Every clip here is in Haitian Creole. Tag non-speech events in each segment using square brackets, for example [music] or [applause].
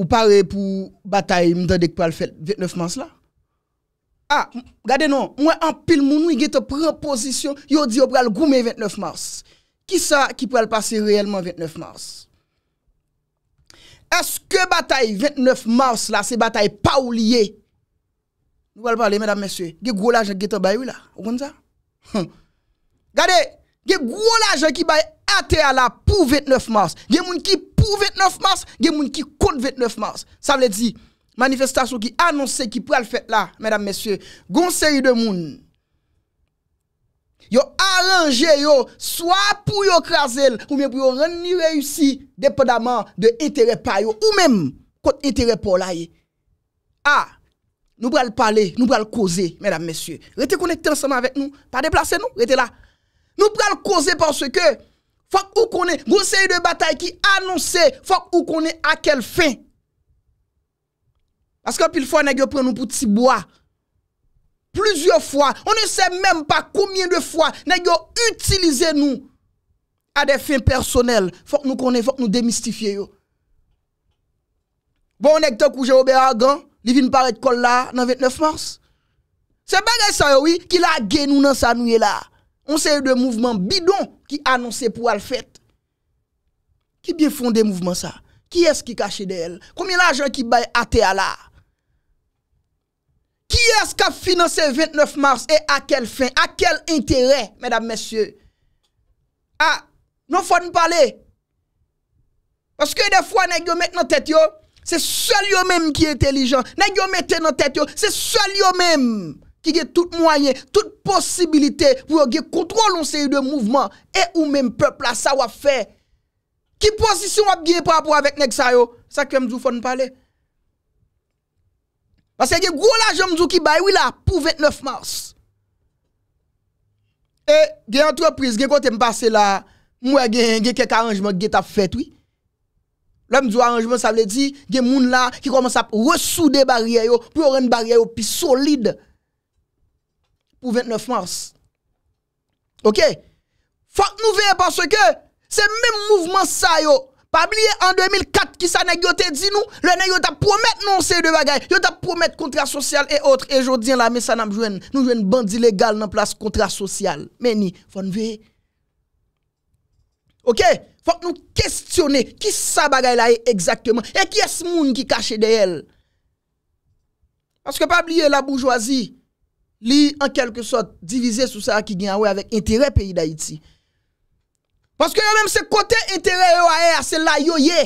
Ou pare pou batay mdadek pou al fet 29 mars la? A, ah, gade nou, mwen anpil mounou i geto prepozisyon yo di yo pou al goume 29 mars. Ki sa ki pou al pase reyelman 29 mars? Eske batay 29 mars la se batay pa ou liye? Gou al pale, mèdam mèsyè, ge gwo la jèk geto bayou la? Ou kon za? Gade, ge gwo la jèk ki baye ate ala pou 29 mars. Ge moun ki... pour 29 mars, il y a des qui comptent 29 mars. Ça veut dire, manifestation qui annonce qui pourrait le faire là, mesdames, messieurs, conseil de monde. Yo arrangé yo, soit pour yo craser ou bien pour yo rendre réussi, dépendamment de l'intérêt par yo, ou même contre intérêt pour la Ah, nous pral parler, nous le causer, mesdames, messieurs. Restez connectés ensemble avec nous, pas déplacer nous, restez là. Nous pral causer parce que Fok ou konen, gounseye de batae ki anonsen, fok ou konen akel fin. Aska pil fwa, negyo pren nou pou tibwa. Plusyo fwa, on ne se mèm pa koumyen de fwa, negyo utilize nou a de fin personel. Fok nou konen, fok nou demistifiye yo. Bon, neg to koujè obè a gan, li vin paret kol la, 99 mars. Se bagay sa yo wè, ki la gen nou nan sa nou ye la. On sait de mouvement bidon qui annonce pour le fait. Qui bien fondé mouvement ça? Qui est-ce qui cache d'elle? Combien d'argent qui baille à là? Qui est-ce qui a financé le 29 mars et à quelle fin, à quel intérêt, mesdames, messieurs? Ah, non, faut nous parler. Parce que des fois, nous mettons dans tête, c'est seul même qui est intelligent. Nous mettons dans tête, c'est seul yo même Ki ge tout mwayen, tout posibilite pou yo ge kontrolon se yu de mouvment e ou menm pep la sa wap fe. Ki posisyon wap ge pou ap wap avèk nek sa yo, sa ke mzou fon mpale. Basen ge gwo la jomzou ki bay wila pou 29 mars. E ge antropriz ge kontem pase la mwen ge kek aranjman ge tap fet wii. La mzou aranjman sa wè di ge moun la ki koman sa resoude bariyay yo pou yo ren bariyay yo pi solide. pou 29 mars. Ok? Fak nou veye panso ke, se mèm mouvman sa yo, pabliye an 2004 ki sa nè gyo te di nou, lè nè yo ta promet non se de bagay, yo ta promet kontras sosyal e otre, e jodien la misanam jwen, nou jwen bandi legal nan plas kontras sosyal. Mèni, fon veye. Ok? Fak nou kestyone, ki sa bagay la e exactement, e ki es moun ki kache de el. Paske pabliye la boujwazi, Li en kelke sot divize sou sa ki gen anwe avèk entere peyi da iti. Paske yo mèm se kote entere yo aè a se la yo ye.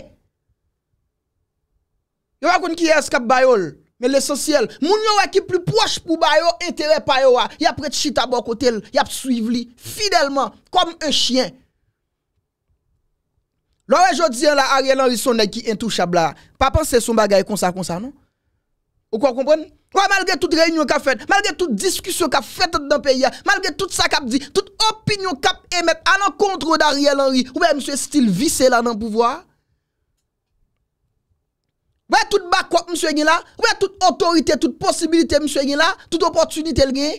Yo wè kon ki eskap bayol. Men l'esensyel. Moun yo wè ki plu poche pou bayol entere pa yo a. Ya prè tchi tabo kote l. Ya psuiv li. Fidelman. Kom e chien. Lo wè jò diyan la a rè lan rison nè ki entou chabla. Pa panse son bagay konsa konsa nou. Ou kwa kompon? Ou kwa kompon? Ouè, malgré tout réunion ka fèd, malgré tout diskusyon ka fèd nan peyè, malgré tout sa kap di, tout opinyon kap emet anan kontro Dariel Henry. Ouè, msye, stil visè lan nan pouvoi? Ouè, tout bakwak msye gen la? Ouè, tout otorite, tout posibilite msye gen la? Tout oportunite lge?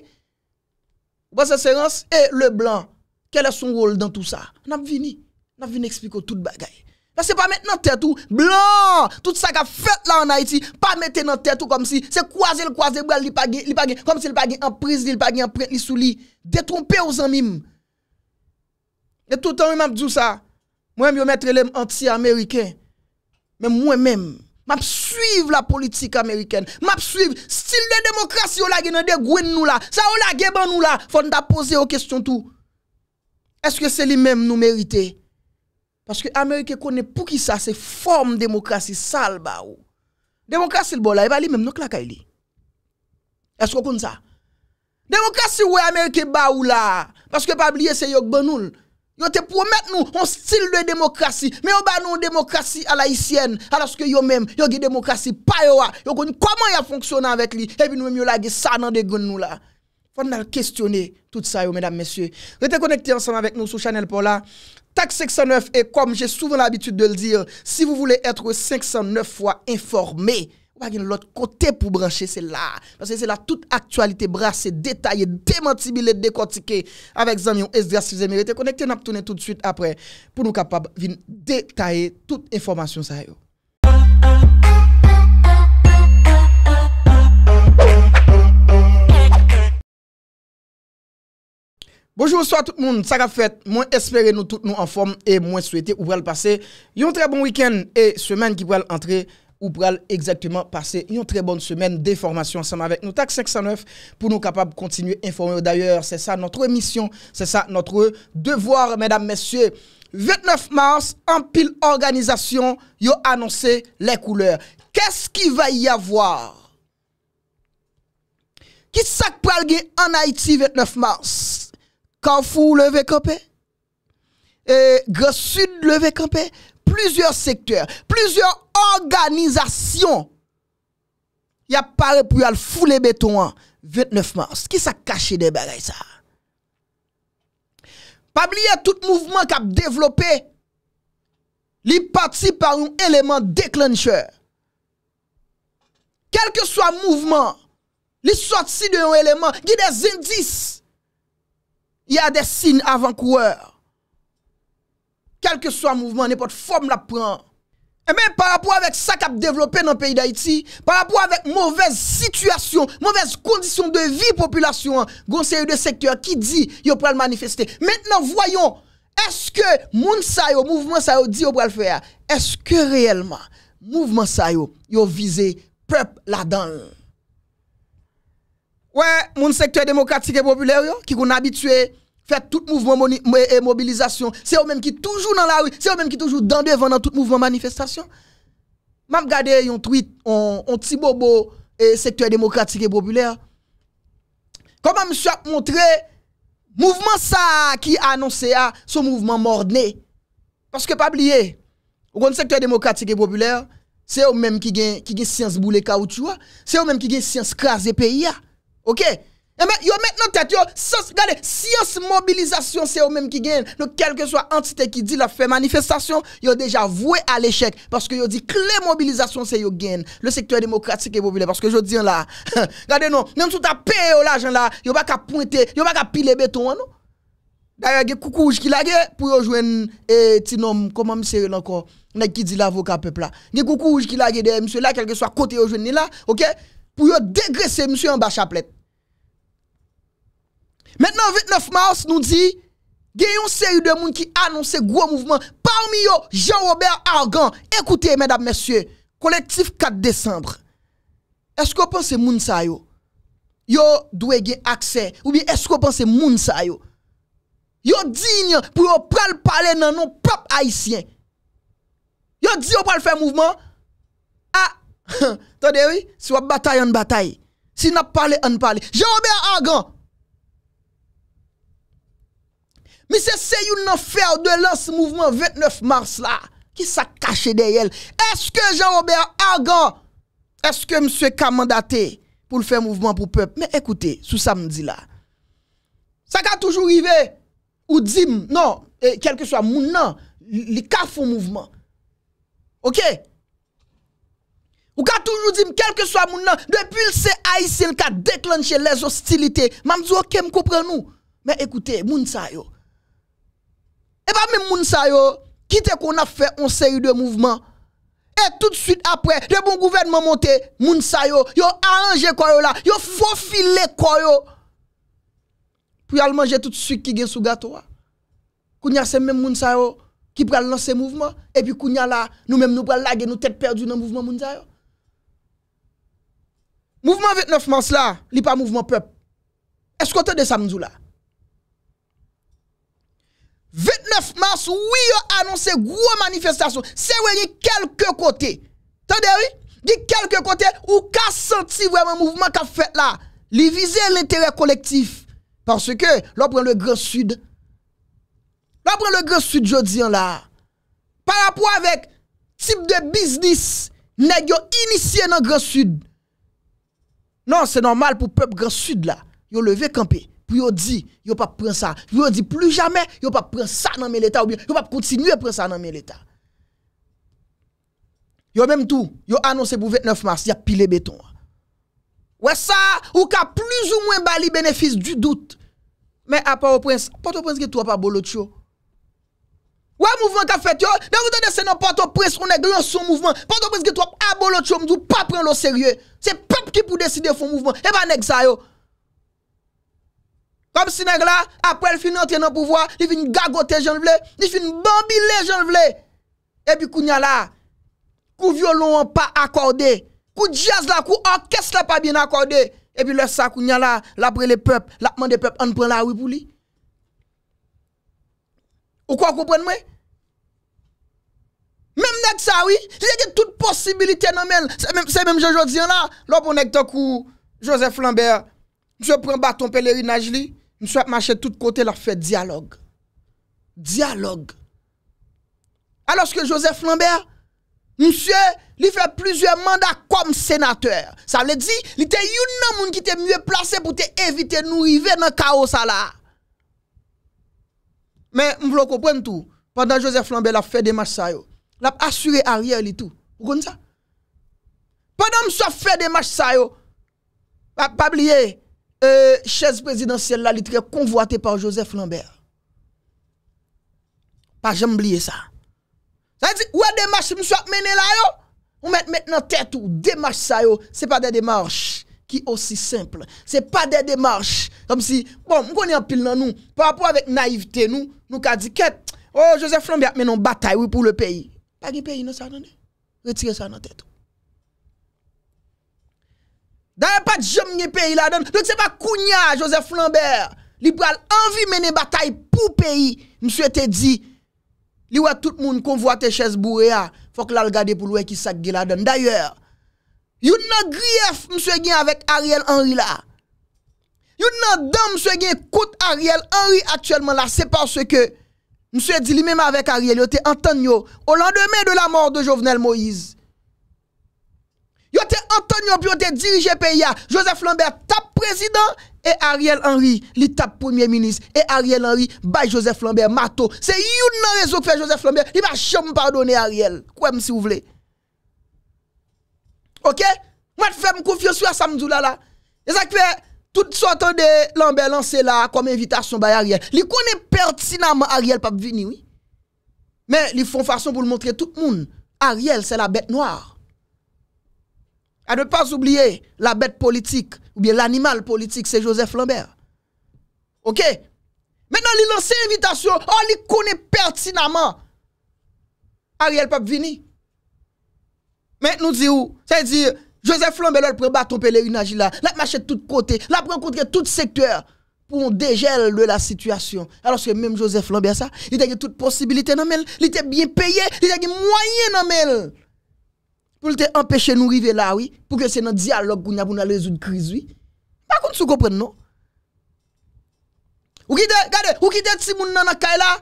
Ouè, sè sè rans, e, le blan, kelle son rol dan tout sa? Nan vini, nan vini ekspiko tout bagay. Sè pa met nan tet ou, blan, tout sa ka fèt la an Haiti, pa mette nan tet ou kom si, se kwaze l kwaze, li pagi, li pagi, kom si li pagi en pris, li pagi en pris, li sou li, detrompe ou zan mim. E tout an ou m ap di ou sa, mwen m yo mette lem anti-ameriken, men mwen m, m ap suiv la politik ameriken, m ap suiv stil de demokrasi ou la genan de gwen nou la, sa ou la genan nou la, fòn ta pose ou kestyon tou, eske se li mèm nou merite? Parce que l'Amérique connaît pour qui ça, c'est forme démocratie sale. Démocratie, le bon, il va aller même nous caille. Est-ce qu'on connaît ça? Démocratie, oui, Amérique, ba ou là. Parce que pas oublier, c'est Yok Banoul. Yo te promettent nous un style de démocratie, mais on bat nous démocratie à la haïtienne, alors que yo même, yo une démocratie pas yo, yo comment y a fonctionné avec lui, et puis nous même yo la ça dans de gonnes nous là. Faut nous questionner tout ça yo mesdames messieurs. Restez connectés ensemble avec nous sur Channel Paula. Tak 509 e kom jè souven l'habitude de l'dir, si vou voulè etre 509 fwa informè, wagn l'ot kote pou branche se la. Se se la tout aktualite brase detaye, demantibilè, dekotike, avek zamyon es drasif zemirete, konekte nap tounè tout süt apre, pou nou kapab vin detaye tout informasyon sa yo. Bonjour, soir tout le monde. Ça va fait. Moi, espérer nous tous nous en forme et moi souhaiter ou le passer un très bon week-end et semaine qui va entrer ou pral exactement passer une très bonne semaine de formation ensemble avec nous TAC 509 pour nous capables de continuer à informer. D'ailleurs, c'est ça notre mission, c'est ça notre devoir, mesdames, messieurs. 29 mars, en pile organisation, yo annoncé les couleurs. Qu'est-ce qui va y avoir? Qui gen en Haïti 29 mars? Kanfou Levekope Gresud Levekope Plusyon sektyon Plusyon organizasyon Y ap pare pou y al foule beton an 29 mars Ki sa kache de bagay sa Pabliye tout mouvment Kap devlope Li pati par un eleman Deklancheur Kelke swa mouvment Li sotsi de un eleman Gide zendis Ya de sin avan kouer. Kelke sou a mouvment, ne pot fom la pran. E eh men par apou avèk sa kap devlopè nan peyi d'Haïti, par apou avèk mouvèz situasyon, mouvèz kondisyon de vi populasyon, gonsè yon de sektèr ki di yo pral manifestè. Mètnen voyon, eske moun sa yo, mouvment sa yo, di yo pral fè ya, eske reèlman, mouvment sa yo, yo vize pep la dan lè. Ouais, mon secteur démocratique et populaire qui qu'on habitué faire tout mouvement et mobilisation, c'est eux même qui toujours dans la rue, c'est eux même qui toujours dans devant dans tout mouvement manifestation. M'a regardé un tweet un petit bobo et secteur démocratique et populaire. Comment me a montré mouvement ça qui annoncé à ah, son mouvement morné. Parce que pas oublier, le secteur démocratique et populaire, c'est eux même qui gagnent qui science boulet ah. c'est eux même qui une science et pays. Ah. OK mais eh ben, yo maintenant tête yo regardez science mobilisation c'est eux même qui gagnent donc quelle que soit entité qui dit la fait manifestation yo déjà voué à l'échec parce que yo dit clé mobilisation c'est yo gagnent le secteur démocratique et populaire parce que je dis là regardez [laughs] non même si as payé l'argent là yo pas qu'à pointer yo pas qu'à piler béton hein, non D'ailleurs, il y a coucou qui l'a pour jouer un eh, petit nom, comment c'est encore, qui dit l'avocat peuple là. Il y a coucou qui l'a monsieur là, quel que soit côté où là, ok? Pour dégraisser monsieur en bas chapelet. Mètenan 8-9 mars nou di, gen yon seri de moun ki anonsè gwo mouvment, parmi yo, Jean-Robert Argan, ekoute, mèdap mèsyè, kolektif 4 décembre, eskò ponsè moun sa yo? Yo dwe gen akse, oubi, eskò ponsè moun sa yo? Yo din yon pou yo pral pale nan nou prop haisyen. Yo di yo pral fe mouvment, a, ah, [laughs] ton dewi, si wap batay an batay, si nap pale an pale, Jean-Robert Argan, Mi se se yon nan fè ou de lan se mouvment 29 mars la, ki sa kache de yel. Eske Jean-Aubert Agon, eske mswe ka mandate pou l fè mouvment pou pèp? Me ekoute, sou samdi la. Sa ka toujou rive ou dim, non, kelke so a moun nan, li ka foun mouvment. Ok? Ou ka toujou dim, kelke so a moun nan, de pil se a yisil ka deklanche les hostilite. Mam zwo ke mkopren nou? Me ekoute, moun sa yo. Et pas même moun sa yo, qu'on a fait un série de mouvements. Et tout de suite après, le bon gouvernement monte, moun sa yo, yo arrangé quoi yo là, yo filer quoi yo. Pour aller manger tout de suite qui gen sous gâteau. Hein. Kounya c'est même moun sa yo qui pral lancer mouvement et puis kounya là, nous même nous pral lage, nous tête perdu dans mouvement moun sa yo. Mouvement 29 mars là, li pas mouvement peuple. Est-ce qu'on tu de ça là? 29 9 mars, oui, yon annoncé gros manifestation. C'est vrai, quelques côtés. Tendez, oui? Yon quelques côtés, ou qu'a senti vraiment mouvement qu'a fait là. Li vise l'intérêt collectif. Parce que, l'opre le Grand Sud. L'opre le Grand Sud, je en là. Par rapport avec type de business, nèg initié dans le Grand Sud. Non, c'est normal pour le peuple Grand Sud là. ont levé campé. pou yo di, yo pa pren sa. Yo di plu jame, yo pa pren sa nan men l'Etat. Yo pa kontinu pren sa nan men l'Etat. Yo menm tou, yo anonsi pou 29 mars, ya pile beton. Ou e sa, ou ka plis ou mwen bali benefis du dout. Men apan ou prens, poto prens ki tou apan bolot yo. Ou e mouvment ka fet yo, nan wite de senon, poto prens, ou nek, de yon son mouvment. Ponto prens ki tou apan bolot yo, mdou pa pren lo serye. Se pep ki pou deside fon mouvment, e pa nek sa yo. Kom si neg la, aprel fini an tenan pou vwa, ni fin gagote jen vle, ni fin bambile jen vle. E pi kou nye la, kou violon an pa akorde, kou jazz la, kou orkes la pa bin akorde. E pi le sa kou nye la, la pre le pep, la apman de pep, an pren la wipou li. Ou kwa kou pren mwen? Mem neg sa wip, jen gen tout posibilite nan men, se mem je jodzien la. Lopo neg te kou, Joseph Lambert, mse pren baton peleri naj li. M sou ap mache tout kote la fè diyalogue. Diyalogue. A loske Joseph Lambert, m sou fè plusieurs mandat kom sénateur. Sa vle di, li te youn nan moun ki te mouye plase pou te evite nou rive nan kaosa la. Men, m vlo kompwen tou, pandan Joseph Lambert la fè demache sa yo, la ap asure a ryer li tou. M kon sa? Pandan m sou fè demache sa yo, pa bliye, Euh, chaise présidentielle là, il très convoité par Joseph Lambert. Pas jamais oublier ça. Ça veut dire, ouais, démarche, sont mené là, yo. On met maintenant tête ou démarche ça, yo. C'est pas des démarches qui aussi simples. C'est pas des démarches comme si, bon, on connaît en pile dans nous. Par rapport avec naïveté, nous, nous qu'a dit, oh, Joseph Lambert, mais une bataille, oui, pour le pays. Pas de pays, non, ça, non, retirez ça dans tête. D'ailleurs, pas de jamais pays là-dedans. Donc, c'est pas Kounia, Joseph Lambert. Il envie mener bataille pour pays. Monsieur te dit, li tout le monde convoite chaise Il ah. Faut que la pour le qui s'agit là-dedans. D'ailleurs, yon nan grief, monsieur gen avec Ariel Henry là. Yon nan dame, monsieur gen contre Ariel Henry actuellement là. C'est parce que, monsieur dit lui-même avec Ariel, yon te entendu au lendemain de la mort de Jovenel Moïse. Côté Antonio Pioté dirige pays, Joseph Lambert tape président et Ariel Henry, li tape premier ministre et Ariel Henry ba Joseph Lambert Mato. C'est une raison que fait Joseph Lambert, il va jamais pardonner Ariel. Quoi si vous voulez. OK Moi je fais confiance sur Samdou là là. Et ça fait tout de Lambert lancé là comme invitation ba Ariel. Il connaît pertinemment Ariel pas venir oui. Mais ils font façon pour le montrer tout le monde. Ariel c'est la bête noire. À ne pas oublier la bête politique, ou bien l'animal politique, c'est Joseph Lambert. Ok? Maintenant, il lance invitation. Oh, il connaît pertinemment Ariel Pape Vini. Maintenant, nous disons, c'est-à-dire, Joseph Lambert, prend bâton pèlerinage là, la marche de tous côtés, la rencontre tout secteur pour un dégel de la situation. Alors que même Joseph Lambert, ça, il a toute possibilité dans il était bien payé, il a moyen dans moun te empèche nou rive la wi, pou ke se nan diyalog koun ya moun a lezoun kriz wi. Bakoun sou kopren nou? Ou ki te, gade, ou ki te ti moun nanan kaila?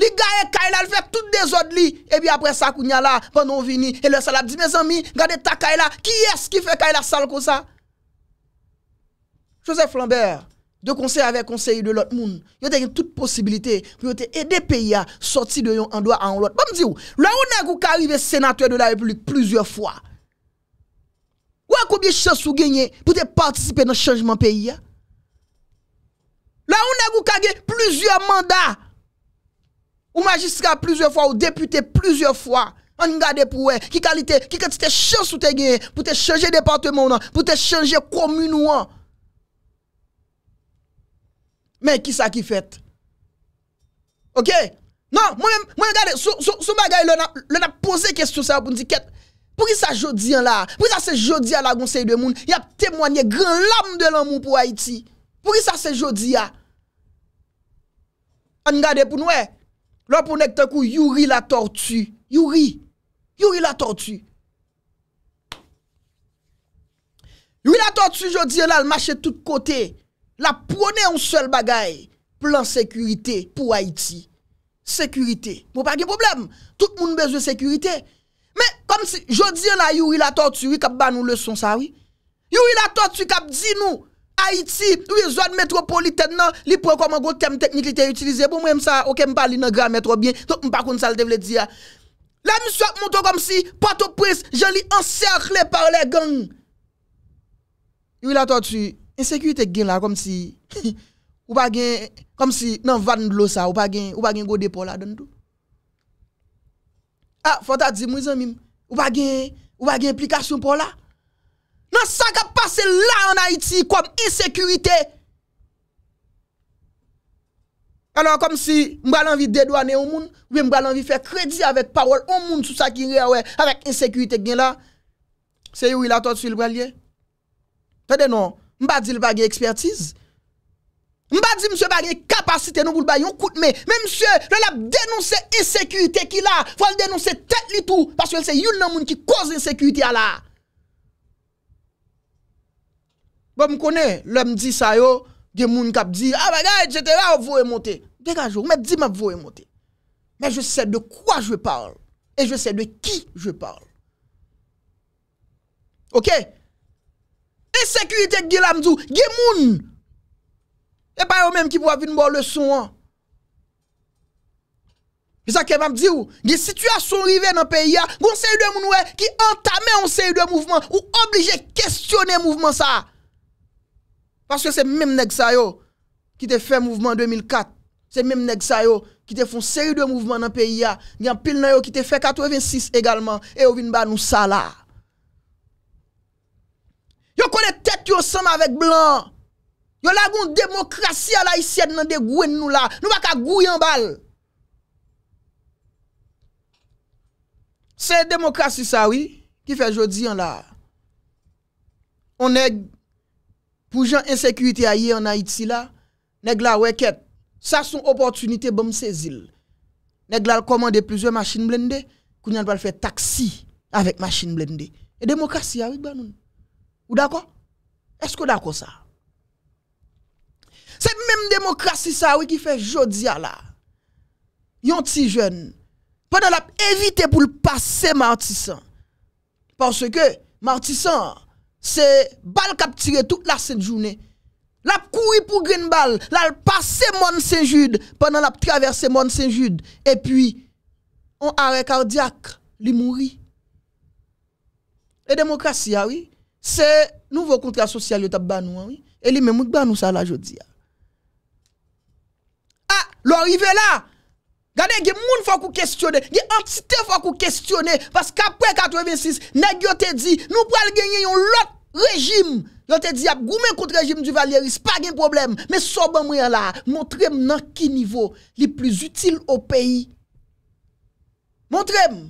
Li gaye kaila, li fèk tout dezod li, e bi apre sa koun ya la, poun nou vini, e le salap di, mè zami, gade ta kaila, ki es ki fè kaila sal ko sa? Josep Flambert. De konsey avè konsey de lot moun, yo te gen tout posibilite pou yo te ede peyi a soti de yon an doa an lot. Ba m di ou, la ou ne gou ka arrive senatouè de la republik plusieurs fwa? Ou a koubye chos ou genye pou te partisipe nan chanjman peyi a? La ou ne gou ka gen plusieurs mandat? Ou majistika plusieurs fwa, ou depute plusieurs fwa? An nga depouè, ki kalite, ki ketite chos ou te genye pou te chanje departement nan, pou te chanje komy nou an? Men, ki sa ki fèt? Ok? Non, mwen gade, sou bagay lè na pose kèstyon sa, pou n di ket, pou ki sa jodi an la? Pou ki sa se jodi an la gounsey de moun? Yap temwanyè, gran lam de lè moun pou Haiti. Pou ki sa se jodi an? An gade pou nouè? Lò pou nèk te kou, yuri la tortue. Yuri. Yuri la tortue. Yuri la tortue jodi an la, l'mache tout kotey. La pwone yon sel bagay. Plan sekurite pou Haiti. Sekurite. Mwen bon, pa gen problem. Tout moun bezo sekurite. Men, kom si, jodi yon la yowi la tort yowi kap ba nou leson sa wii. Yowi la tort yowi kap di nou. Haiti, yowi zon metropolite nan. Li prekom an go tem teknik li te utilize. Pou mwen msa, ok mpa li nan gram metrobien. Tok mpa kon sal devle di ya. La mswa mwoto kom si, pato pres. Je li anserle par le gang. Yowi la tort yowi. Insekwite gen la kom si [laughs] Ou pa gen Kom si nan vande lo sa Ou pa gen gode pou la don do Ha, fota di mou izan mim Ou pa gen Ou pa gen plikasyon pou la Nan sa ka pase la an Haiti Kom insekwite Ano kom si mbra lan vi dedwane ou moun Ou mbra lan vi fe kredi avek Parol ou moun sou sa ki gen we Avek insekwite gen la Se yo ila tot su il gwen liye Fede non Mba di l bagye ekspertise. Mba di mse bagye kapasite nou bou l bagye yon koutme. Men mse, l ap denonse esekurite ki la. Fwa l denonse tet li tou. Paske l se yon nan moun ki kouze esekurite ala. Mba bon, mkone, l ap mdi sayo, gen moun kap di, a ah, bagay, jete la, vwoye monte. Dega jou, mwen di mwen vwoye monte. Men jese de kwa jwe parle. E jese de ki jwe parle. Ok? E sekurite gil amdou, gil moun. E pa yo menm ki pou ap vin bo le son an. Pis a kem amdou, gil situasyon rive nan peyi ya, goun seri de moun we, ki antame yon seri de mouvment, ou oblije kestyone mouvment sa. Paske se mem neg sa yo, ki te fe mouvment 2004. Se mem neg sa yo, ki te fon seri de mouvment nan peyi ya, yon pil na yo ki te fe 86 egalman, e yo vin ba nou sa la. Yo konè tèt yo sam avèk blan. Yo la goun demokrasi ala isyèd nan de gwen nou la. Nou baka gou yon bal. Se demokrasi sa wè, ki fè jodi yon la. Onè, pou jan insekuiti a ye an a iti la, nek la wè kèt, sa son opotunite bom se zil. Nèk la komande plizwe machin blendè, koun ah yon bal fè taksi avèk machin blendè. E demokrasi a wè ban nou. Ou d'accord Est-ce que d'accord ça C'est même démocratie ça oui, qui fait jodia là. Yon petit jeune pendant la éviter pour passer Martissan. Parce que Martissan c'est balle a tiré toute la cette journée. La couru pour green balle, la passé Monde Saint-Jude pendant la traversé Monde Saint-Jude et puis on arrêt cardiaque, il mouri. La démocratie, ah oui. Se nouvo kontra sosyal yo tap banou anwi, e li men moun banou sa la jodi a. A, lor ive la, gade gen moun fok ou kestyone, gen antite fok ou kestyone, pask apre 86, neg yo te di, nou pral genye yon lot rejim, yo te di ap goumen kontrejim di valeris, pa gen problem, me so ban moun yon la, montre m nan ki nivou, li plus util ou peyi. Montre m.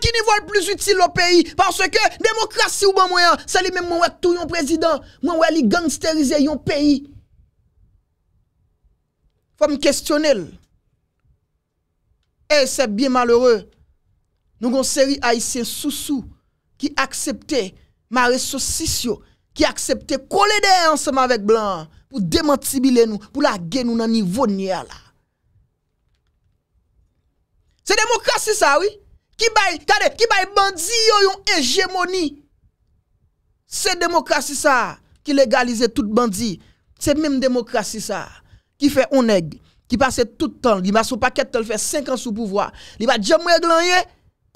ki ni vo l plus util l o peyi parce ke demokrasi ou ban mwen sali men mwen wèk tou yon prezident mwen wè li gangsterize yon peyi fòm kestyonel e se bien malheure nou gonseri Aïsien Soussou ki aksepte Mare Soussisio ki aksepte kolède ansèm avèk blan pou demantibilè nou pou la gen nou nan nivou nyè la se demokrasi sa wè Ki bay bandi yo yon hegemoni. Se demokrasi sa, ki legalize tout bandi, se menm demokrasi sa, ki fe oneg, ki pase tout tan, li ma sou paket tel fe 5 an sou pouvoi, li va djem reglanyen,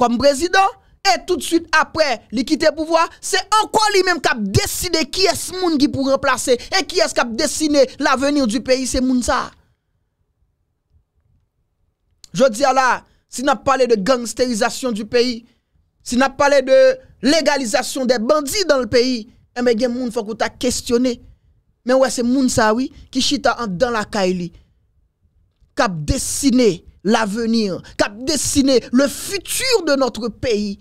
kom brezido, e tout suite apre, li kite pouvoi, se anko li menm kap deside ki es moun ki pou replase, e ki es kap desine la veni ou du peyi se moun sa. Je di ala, si n'a parlé de gangsterisation du pays, si n'a parlé de légalisation des bandits dans le pays, eh ben, il y a des gens qui ont questionné. Mais ouais, c'est moun ça, oui, qui chita en dans la kaili, qui a dessiné l'avenir, qui a dessiné le futur de notre pays.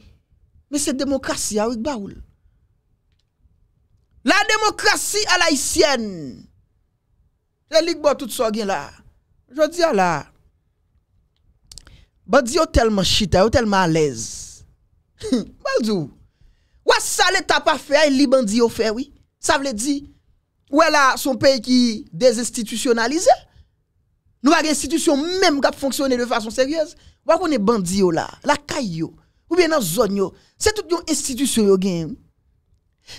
Mais c'est démocratie, ah oui, Baoul. La démocratie à l'haïtienne. C'est l'Igbo tout ça, là. Je dis à la. Bandi yo tellement chita, yo tellement à l'aise. [laughs] Baldou. Ouais, ça l'État pas fait, li bandi yo fait, oui. Ça veut dire, ouais là, son pays qui désinstitutionnalisé. Nous avons institution même qui fonctionne de façon sérieuse. Ou qu'on est bandi yo là, la caillou, ou bien dans zone yo. C'est toute une institution yo gen.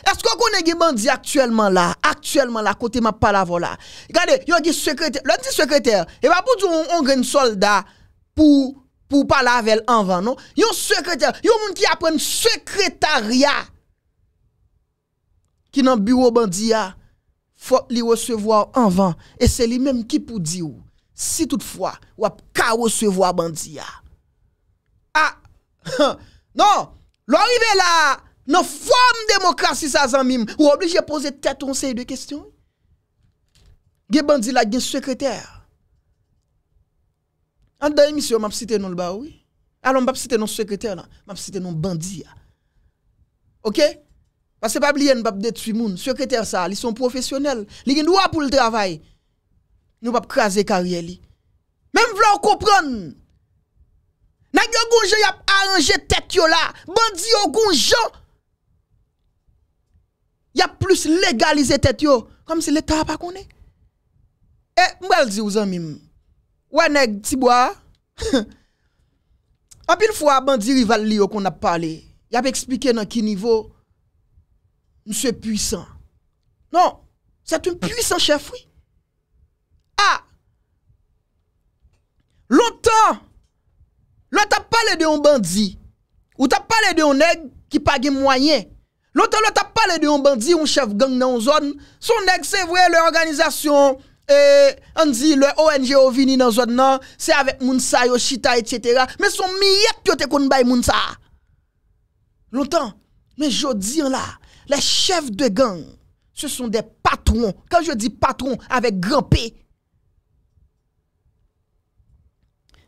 Est-ce qu'on connaît des bandits actuellement là, actuellement là, côté ma palavre là? Regardez, il y a des secrétaires, secrétaire, et pas pour dire on, soldat pour pou pa lavel anvan, non? Yon sekreter, yon moun ki apren sekreteria ki nan bureau bandiya fo li wesevwa anvan e se li menm ki pou di ou si toutfwa wap ka wesevwa bandiya. A, ah, [laughs] non, lorive la non fwam demokrasi sa zanmim ou obli je pose tet onsey de kestyon? Ge bandi la gen sekreter En deux monsieur, je cité non le bas, oui. Alors, je cité non secrétaire, là. Je cité non bandit. OK? Parce que pas oublier, nous pas détruire moun. Secrétaire ça, ils sont professionnels. Ils ont droit pour le travail. Nous pas craser carrière li. Même vous comprendre. N'a yo arrangé y a arrangé tête yo là. Bandi yo Y a plus légalisé tête yo comme si l'état pas connaît. Et eh, moi dire aux amis Wè neg, tibwa, [laughs] apil fwa bandi rival li yo kon ap pale, yab eksplike nan ki nivou, mswe puisan. Non, sè toun puisan chef wè. A, lontan, lò tap pale de yon bandi, ou tap pale de yon neg ki page mwayen, lontan lò tap pale de yon bandi, yon chef gang nan zon, son neg se vwe lè organizasyon, Eh, on dit le ONG au vini dans zone là c'est avec Mounsa, Yoshita, chita etc. Mais son miette yo te kon bay moun Longtemps. Mais jodi là, les chefs de gang, ce sont des patrons. Quand je dis patron avec grand P.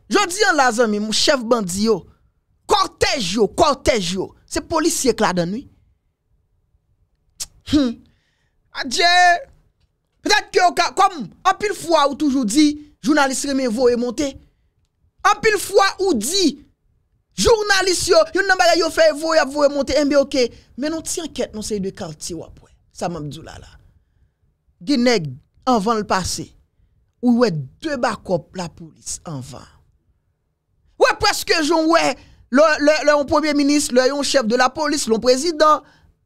Jodi an la zami, mon chef bandi yo, cortège yo, cortège yo, c'est policier là la nuit. Hum. Adieu. Mwen apil fwa ou toujou di, jounalist reme vou e monte. Ampil fwa ou di, jounalist yo, yon nanbaga yo fwe vou e monte, eh mwen be ok. Menon ti anket non se yon de kalti wapwe, sa mam djou la la. Gineg anvan l'pase, ou wè de bakop la polis anvan. Ou wè preske joun wè, lè yon premier minis, lè yon chef de la polis, lè yon prezident.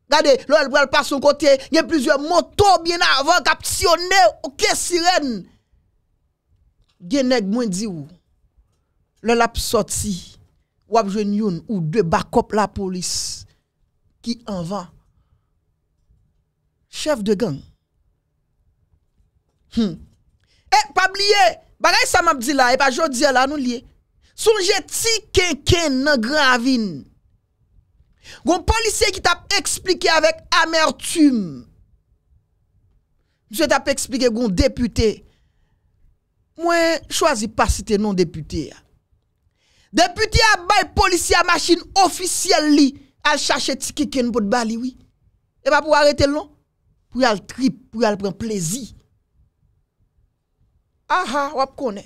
Gade, lò el pral pa sou kote, gen plizye moto biye nan avan, kapsyonè, ouke siren. Gen neg mwen di ou, lò l ap soti, wap jwen yon ou de bakop la polis ki anva. Chef de gang. E, pa bliye, bagay sa mabdi la, e pa jodi la, nou liye, sou jeti ken ken nan gravin. Gon polisye ki tap explike avèk amertume. Mise tap explike gon depute. Mwen chwazi pa si te non depute ya. Depute ya bay polisye a masin ofisye li al chache tikeken pou dbali wi. E pa pou arete loun. Pou yal trip, pou yal pren plezi. Aha wap konen.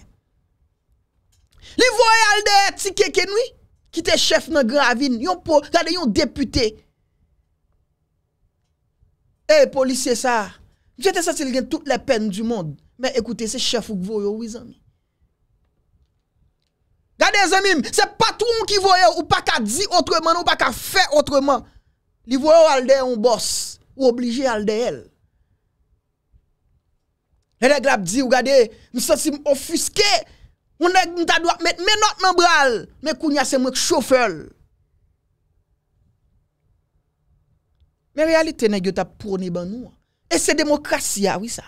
Li voyal de tikeken wi. Ki te chef nan gravin, yon depute. E, polisye sa, jete sa sil gen tout le pen du mond. Men, ekoute, se chef ou gvo yo, wizen. Gade, zanmim, se patron ki voye ou pa ka di otreman ou pa ka fe otreman. Li voye ou alde yon bos, ou oblige alde el. E, le glab di ou gade, mi sosi m ofuske. Mwen ek mwen ta doak met menot men bral, men koun yase mwen k chofel. Men realite nen gyot ap pou rne ban nou. E se demokrasi ya, wisa.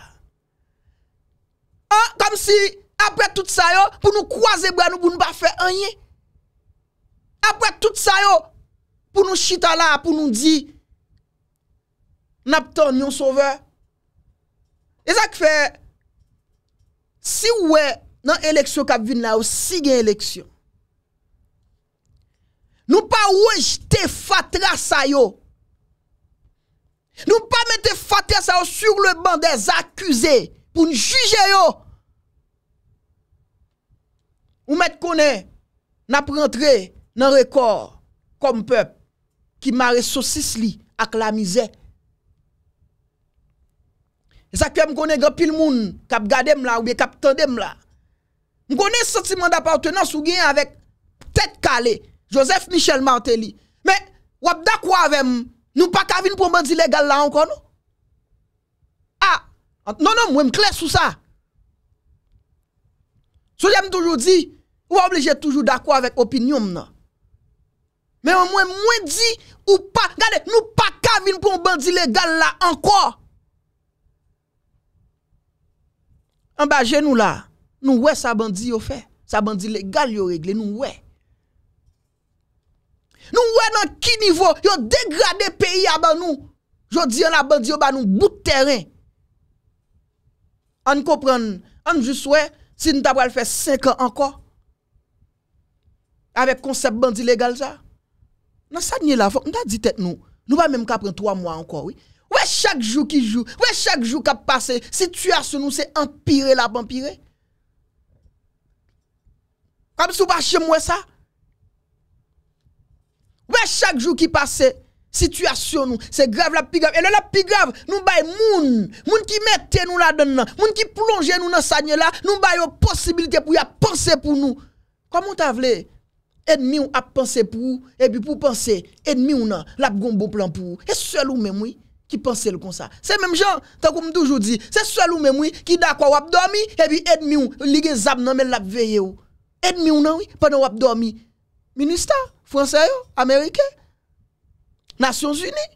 Ah, kom si, apre tout sa yo, pou nou kouaze bral nou, pou nou pa fe anye. Apre tout sa yo, pou nou chita la, pou nou di, nap ton yon sove. E zak fe, si wè, Nan eleksyon kap vin la ou si gen eleksyon. Nou pa wèj te fatra sa yo. Nou pa mè te fatra sa ou sur le bandè z'akuse pou n'juge yo. Ou mèd konè nap rentre nan rekor kom pèp ki mare sosis li ak la mizè. E sa kèm konè gèpil moun kap gadèm la ou bè kap tendèm la. Gwene sentimen d'apartenans ou genye avèk Tèt kalè, Joseph Michel Mantelli Mè wèb dè kwa avèm Nou pa kavin pou mbèndi legal la ankon nou A, ah, nanon non, mwèm kles ou sa Sou jèm toujou di Ou wèb lè jè toujou dè kwa avèk opinyoum nan Mè mwèm mwèm mwen di Ou pa, gade, nou pa kavin pou mbèndi legal la ankon Anba jè nou la Nou wè sa bandi yo fè. Sa bandi legal yo regle. Nou wè. Nou wè nan ki nivou. Yo degradè peyi a ban nou. Jodi an la bandi yo ban nou bout teren. An nou kompren. An nou jous wè. Si nou tabwal fè 5 an anko. Avè konsep bandi legal sa. Nan sa nyè la fò. Nou da di tèt nou. Nou va mèm kapren 3 mwa anko wè. Wè chak jou ki jou. Wè chak jou kap pase. Si tu as nou se empire la p'empire. Comme si vous pas moi ça. Ouais, chaque jour qui passe, situation nous, c'est grave la plus grave. Et le la plus grave, nous bay moun, moun qui mette nous là-dedans, moun qui plonge nous dans sa là, nous bay possibilité pour y penser pour nous. Comment t'as voulu? Ennemi ou a pensé pour, et puis pour penser, ennemi ou non, l'a bon plan pour. Et seul ou même, oui qui pensait le comme ça. C'est même gens, tant comme toujours dit, c'est seul ou même oui, qui d'accord ou dormi et puis ennemi ou, li gen zab nan la veille ou. Edmi unan wè, panon wap do mi. Ministar, Fransayon, Amerike, Nasyons Uni.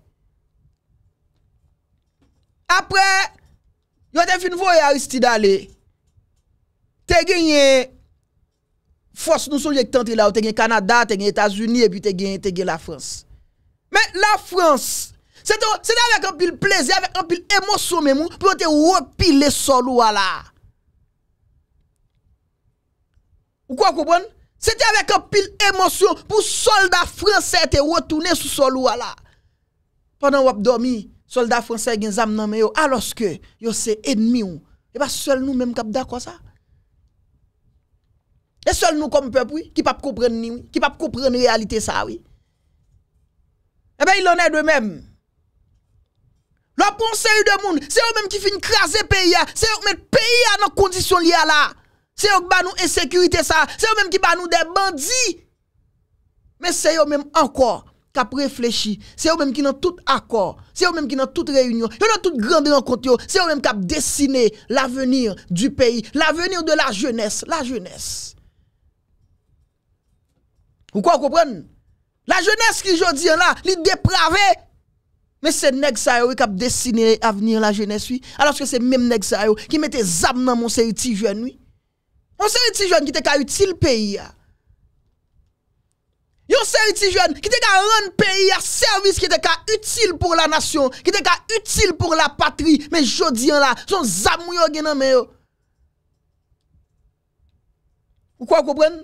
Apre, yon te fin vou yawistidale, te genye fos nou son jek tenti la, ou te genye Kanada, te genye Etats Uni, e pi te genye te genye la Frans. Men la Frans, se te avek an pil pleze, se te avek an pil emosyo men moun, pou yon te wopi le sol wala. Ou quoi comprendre C'était avec un pile émotion pour soldats français te retourner sous sol ou là. Pendant qu'on dormi, soldats français gen zam nan yo alors que yo c'est ennemi ou. Et pas seul nous même compris d'accord ça. Et seul nous comme peuple qui pas comprendre ni qui pas comprendre réalité ça oui. Eh bien, il en est de même. Le conseil de monde, c'est eux même qui finissent craser le pays, c'est eux-mêmes qui pays dans les conditions liées là. C'est eux qui nous insécurité ça, c'est eux même qui nous des bandits. Mais c'est eux même encore qui ont réfléchi, c'est eux même qui dans tout accord, c'est eux même qui dans toute réunion, ils dans toute grande rencontre, c'est eux même qui ont dessiné l'avenir du pays, l'avenir de la jeunesse, la jeunesse. Vous comprenez La jeunesse qui aujourd'hui là, les dépravée. Mais c'est nèg ça qui a dessiné l'avenir la jeunesse oui, alors que c'est même nèg qui mettait zam dans mon série jeune oui. On sait les jeunes qui étaient qu'à utile pays. Yon sait Les jeunes qui étaient qu'à rendre pays à service qui était qu'à utile pour la nation, qui était utile pour la patrie, mais jodi là, son zamou yo gen nan yo. Vous comprenez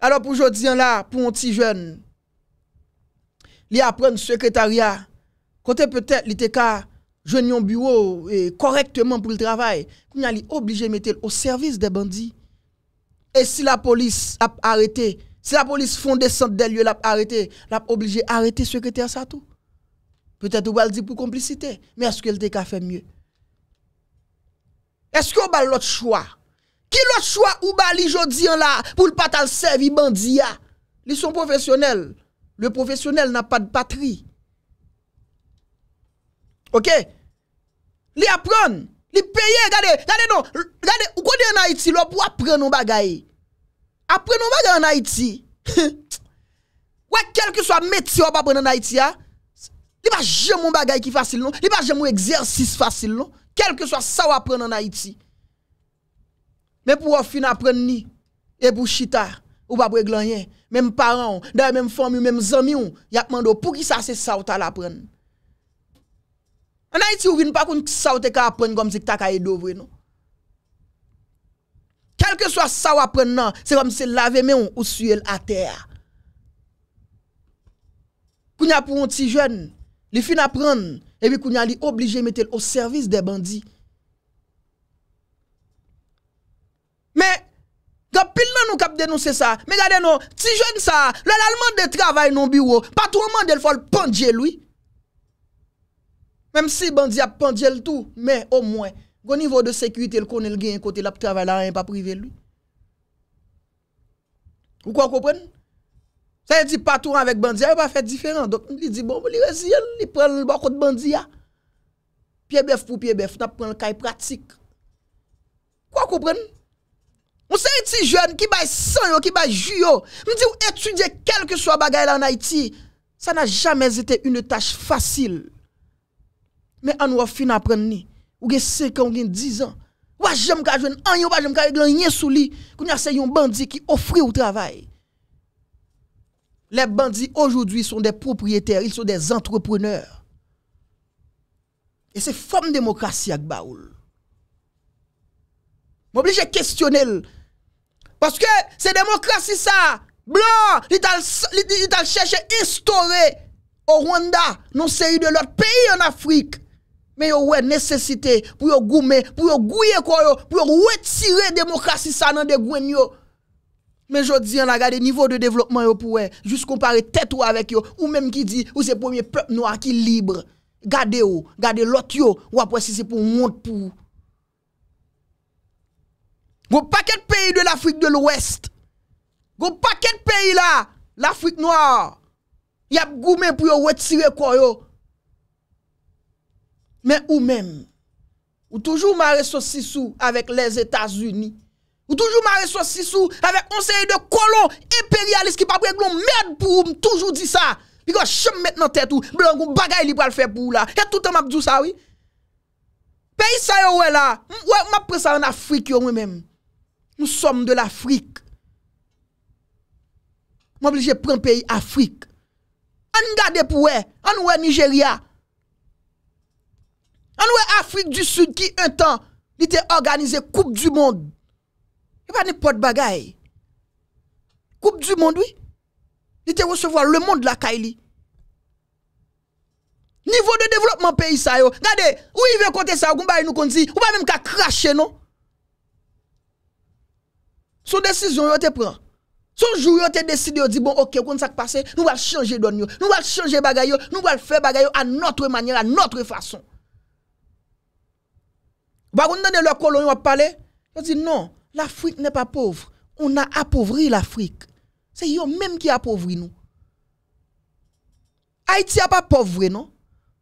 Alors pour jodi là, pour un petit jeune, li le secrétariat, côté peut-être li était qu'à jeune bureau correctement pour le travail, qu'on a obligé de mettre au service des bandits. Et si la police a arrêté, si la police font descendre des lieux, l'a arrêté, l'a obligé d'arrêter le secrétaire ça tout. Peut-être qu'elle va pour complicité, mais est-ce qu'elle a fait mieux? Est-ce qu'on a l'autre choix? Qui l'autre choix ou bali jodi là pour le patal servi bandia? Ils sont professionnels. Le professionnel n'a pas de patrie. OK? Ils apprennent. Li peye, gade, gade nou, gade, ou kode en Haiti lò pou apren nou bagay. Apren nou bagay en Haiti. Ouè, kelke sou a meti wap apren en Haiti, ya. Li pa jemou bagay ki fasil, nou. Li pa jemou egzersis fasil, nou. Kelke sou a sa wap apren en Haiti. Men pou wafi napren ni, e bou chita, ou wap we glanye, men paran, men form, men zami, yak mando pou ki sa se sa wap apren. Anay ti ou vin pa koun sa ou te ka apren gom zik ta ka e dovre nou. Kelke swa sa ou apren nan, se gom se lave men ou suyel a ter. Kou nya pou yon ti jwen, li fin apren, e vi kou nya li oblije metel o servis de bandi. Me, gop pil nan nou kap denou se sa, me gade nou, ti jwen sa, lal alman de travay non biwo, patou alman del fol pandye loui. Mem si bandi ap pandye l tou, men o mwen, gwen nivou de sekwite l konel gen kote la pou travay la, an pa prive l ou. Ou kwa koupren? Sa yè di patou an vek bandi, an pa fèd diferan, don li di bon, li resi, li pren l bakot bandi ya. Pye bef pou pye bef, nap pren l kay pratik. Kwa koupren? Mwen se yè ti jwen, ki bay san yo, ki bay ju yo, mwen di ou etudye kelke so bagay la nan iti, sa nan jamez ete une taj fasil. mais on va fin apprendre ni. Ou gen 5 ans, ou gen 10 ans. Ou pas jamais ka On an, pas jamais ka rien sous lui. Qu'on a un bandit qui offre au travail. Les bandits aujourd'hui sont des propriétaires, ils sont des entrepreneurs. Et c'est forme démocratie avec Baoul. M'oblige de questionner. Parce que c'est démocratie ça. Blanc, il t'a cherché instaurer au Rwanda, non série de l'autre pays en Afrique. Mais yon ouais nécessité pour yon goumer, pour gouye koyo, pour yo retirer démocratie ça nan des gwen yo. Mais je dis on a niveau de développement yon pour juste comparer tête ou avec yo ou même qui dit ou c'est premier peuple noir qui libre. Gardez ou, gardez l'autre ou après si c'est pour monde, pour. vos paquet de pays de l'Afrique de l'Ouest. Go paquet de pays là, l'Afrique noire. Y a goumé pour yo retirer quoi Men ou men, ou toujou ma resosisi sou avèk les Etats-Unis, ou toujou ma resosisi sou avèk onseye de kolon imperialist ki pa prek loun mèd pou ou, m toujou di sa, pi kwa shum mèd nan tèt ou, blan kwen bagay li pral fè pou ou la, kè toutan m ap djou sa ou? Pei sa yo ouè la, ouè, m ap prek sa an Afrik yo ouè men, nou som de l'Afrik. M oblije pren pei Afrik. An nga dep ouè, an ouè Nigeria, En Afrique du Sud qui un temps était organisé Coupe du Monde. a pas n'importe bagaille. Coupe du Monde, oui. Il était recevoir le monde la Kaili. Niveau de développement pays ça yo. Regardez, où il veut compter ça, on va nous dit, ou pas même qu'à cracher non. Son décision yo te prend. Son jour yo te décide dit bon OK, qu'on ça passer, nous va changer donne yo. Nous va changer bagaille nous va faire bagaille à notre manière, à notre façon. Baroun nanè lè kolonyon ap pale? Non, l'Afrique nè pa povre. On a apovri l'Afrique. Se yon mèm ki apovri nou. Haiti a pa povre, non?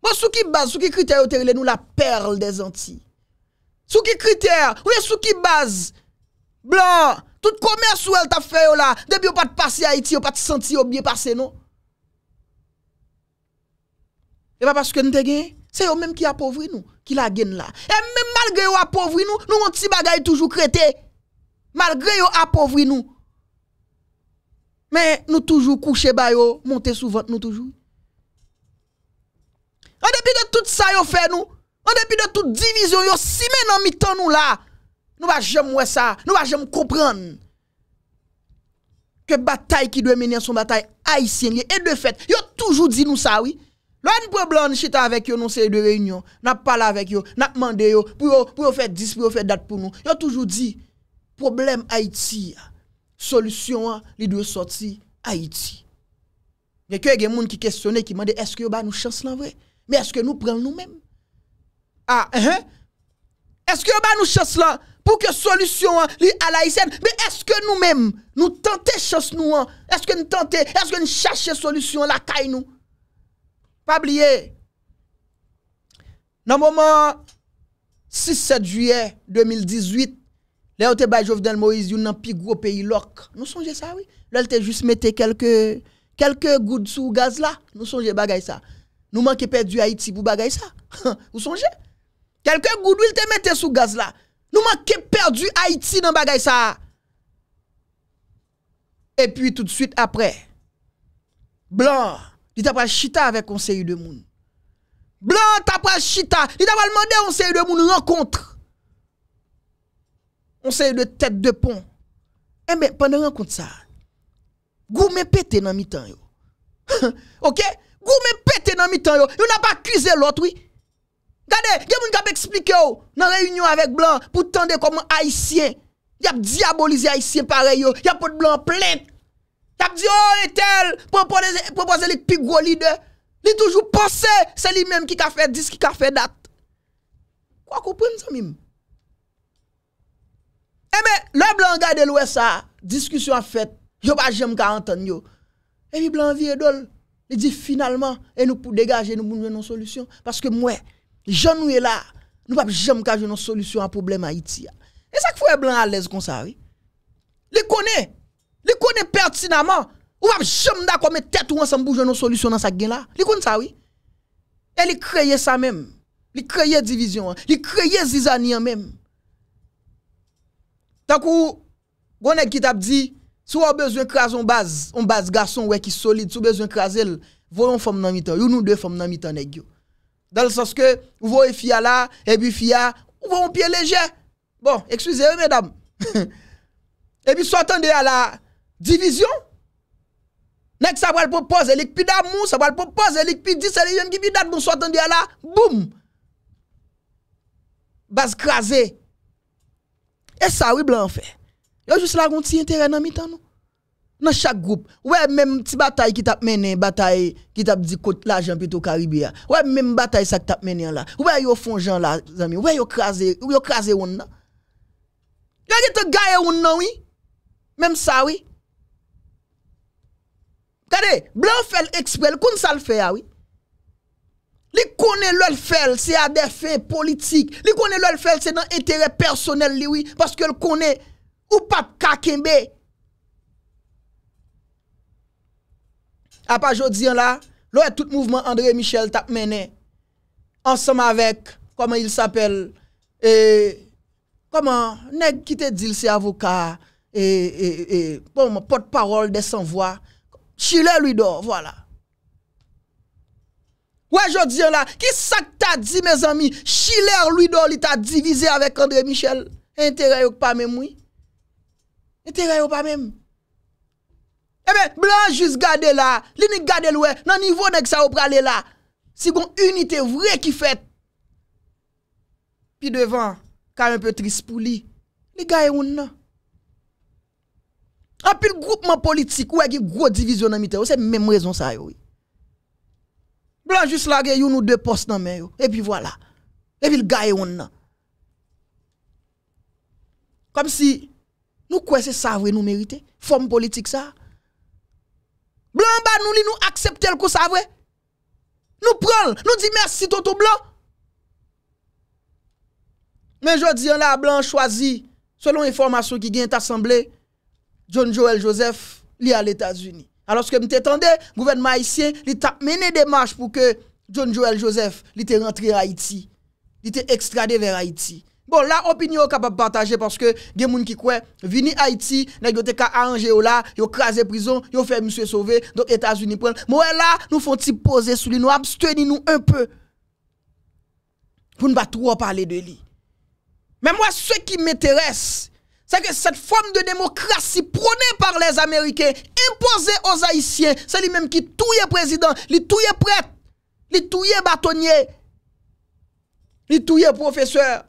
Bon sou ki base, sou ki kriteri ou teri lè nou la perle oh de zanti. Sou ki kriteri, ou yon sou ki base? Blan, tout komers ou el ta feyo la, debi ou pa te pase Haiti, ou pa te senti ou biye pase, non? E pa paske nou te genye, se yon mèm ki apovri nou. Ki la gen la, e men malgre yo apovri nou, nou moun ti bagay toujou krete, malgre yo apovri nou, men nou toujou kouche bayo, monte souvant nou toujou. An depi de tout sa yo fe nou, an depi de tout divizyon yo, si men an mitan nou la, nou va jem we sa, nou va jem kompran. Ke batay ki dwe menen son batay a yisye liye, e de fet, yo toujou di nou sa oui, L'on peut blanc chita avec eux, non deux de réunion, n'a parlé avec eux, n'a demandé pour pour faire 10 pour faire date pour nous. Ils ont toujours dit problème Haïti, solution ils doit sortir Haïti. Il y a que des gens qui questionnent qui demandent est-ce que ba nous chance là vrai Mais est-ce que nous prenons nous-mêmes Ah, hein? hein? Est-ce que ba nous chance là pour que solution hein, li à haïtienne mais est-ce que nous-mêmes nous tentons chance nous hein? Est-ce que nous tentons est-ce que nous cherchons solution la caille pas oublier. Dans le moment 6-7 juillet 2018, Là, de a Jovenel Moïse, yon nan pi gros pays loc. Nous songez ça, oui. Là, on juste mettez quelques, quelques gouttes sous gaz là. Nous songez bagay ça. Nous manquons perdu Haïti pour bagay ça. [laughs] Vous songez? Quelques gouttes il te mettez sous gaz là. Nous manquons perdu Haïti dans bagay ça. Et puis tout de suite après, blanc, il t'a pas chita avec conseil de monde. Blanc t'a pas chita, il t'a pas demandé un conseil de monde rencontre. Conseil de tête de pont. Eh bien, pendant rencontre ça, gourmet pété dans mi-temps yo. [laughs] OK? me pété dans mi-temps yo. on n'a pas accusé l'autre oui. Regardez, il y a qui expliqué dans la réunion avec blanc pour tendre comment haïtien, y a diabolisé haïtien pareil yo, y a pas de blanc plein. Kap di yo oh, etel, propose li pigou li de, li toujou pase, se li menm ki ka fè dis, ki ka fè dat. Ou akopren zan mim? Eme, eh, le blan gade louè sa, diskusyon a fèt, yo pa jem ka anten yo, e mi blan vi edol, li di finalman, e nou pou degaj, e nou pou nou ven nou solusyon, paske mwen, jen nou e la, nou pa jem ka ven nou solusyon a problem a Iti ya. E sa ki fwe blan alèz kon sa vi? Li konè, Li connaît pertinemment. Ou pas jamais d'accord mais tête ou ensemble bouger nos solutions dans sa gain là. Li connaît ça oui. Et li créé ça même. Li créé division, li créé zizanie même. Tant qu'on gonne qui t'a dit si on a besoin craser une base, on base garçon ouais qui solide, si on besoin craser voyons femme dans mitan. temps ou nous deux femmes dans mitan nèg yo. Dans le sens que vous voyez fia là et puis fia, vous voyez un pied léger. Bon, excusez-moi mesdames. [laughs] et puis soit à la division. Nek ça va le proposer, les pi d'amour, ça va le proposer, les pi 10, c'est les qui pi date, bon, soit entendu là, boum. Bas krasé. Et ça, oui, blanc fait. Yo juste la gonti intérêt dans mi nous. Dans chaque groupe. Ouais, même petite bataille qui t'a mené, bataille qui t'a dit côte l'argent plutôt Caribéa. Ouais, même bataille ça qui t'a mené là. Ouais, yo font gens là, amis. Ouais, yo crasé, yo crasé on là. Yo te gagne on là, oui. Même ça, oui. Tade, blan fèl ekspèl, koun sa l fè ya wè? Li kounè lò l fèl, se a defè politik. Li kounè lò l fèl, se nan etere personel li wè, paske l kounè, ou pap kakèmbe. A pa jò diyan la, lò e tout mouvment André Michel tap mènen, ansèm avèk, koman il s'apèl, e, koman, neg ki te dil se avokat, e, e, e, e, pou bon, mè pot parol de s'envoi, Chilè lui do, voilà. Ouè jò diyon la, ki sak ta di, mè zami, Chilè lui do li ta divize avèk André Michel, entereyo pa mèm wè. Entereyo pa mèm. E eh mè, blan jous gade la, li ni gade lwè, nan nivou nek sa wopra lè la. Si goun unitè vwè ki fèt. Pi devan, ka mè pè tris pou li, li gaye woun nan. En pile groupement politique, ou a gros division dans militaire, c'est même raison ça yo. Blanc juste là, yon nous deux postes dans main Et puis voilà. Et puis le gars on Comme si nous croyons c'est nous mériter. Forme politique ça. Blanc ba nous nous accepter le ça vrai. Nous prenons, nous dit merci Toto Blanc. Mais je dis là, Blanc choisi selon information qui vient assemblée John Joel Joseph, li à l'États-Unis. Alors ce que le gouvernement haïtien, li t'a mené marches pour que John Joel Joseph, li te rentré à Haïti. Il te extradé vers Haïti. Bon, la opinion capable partager parce que des gens qui croient vini Haïti, nèg yo te ka arranger là, yo craser prison, yo fait monsieur sauver. Donc États-Unis prennent. Moi e là, nous font petit poser sur lui, nous abstenir nous un peu. Pour ne pas trop parler de lui. Mais moi ce qui m'intéresse, c'est que cette forme de démocratie prônée par les Américains, imposée aux Haïtiens, c'est lui-même qui touille président, lui touille prêtre, lui touille bâtonnier, lui touille professeur.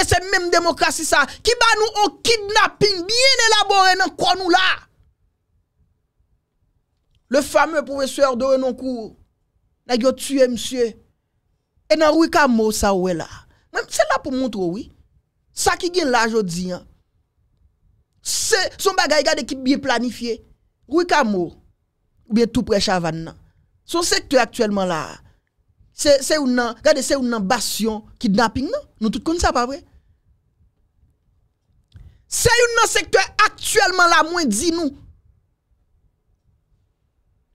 Et c'est même démocratie ça qui va nous au kidnapping bien élaboré dans quoi nous là. Le fameux professeur de Renoncourt, il a tué monsieur. Et dans le ça là. Même c'est là pour montrer oui. Sa ki gen la jodi an Se, son bagay gade ki biye planifiye Gwe kamo Biye tou prechavan nan Son sektwe aktuelman la Se, se ou nan, gade se ou nan basyon Kidnaping nan, nou tout koni sa pa bre Se ou nan sektwe aktuelman la Mwen di nou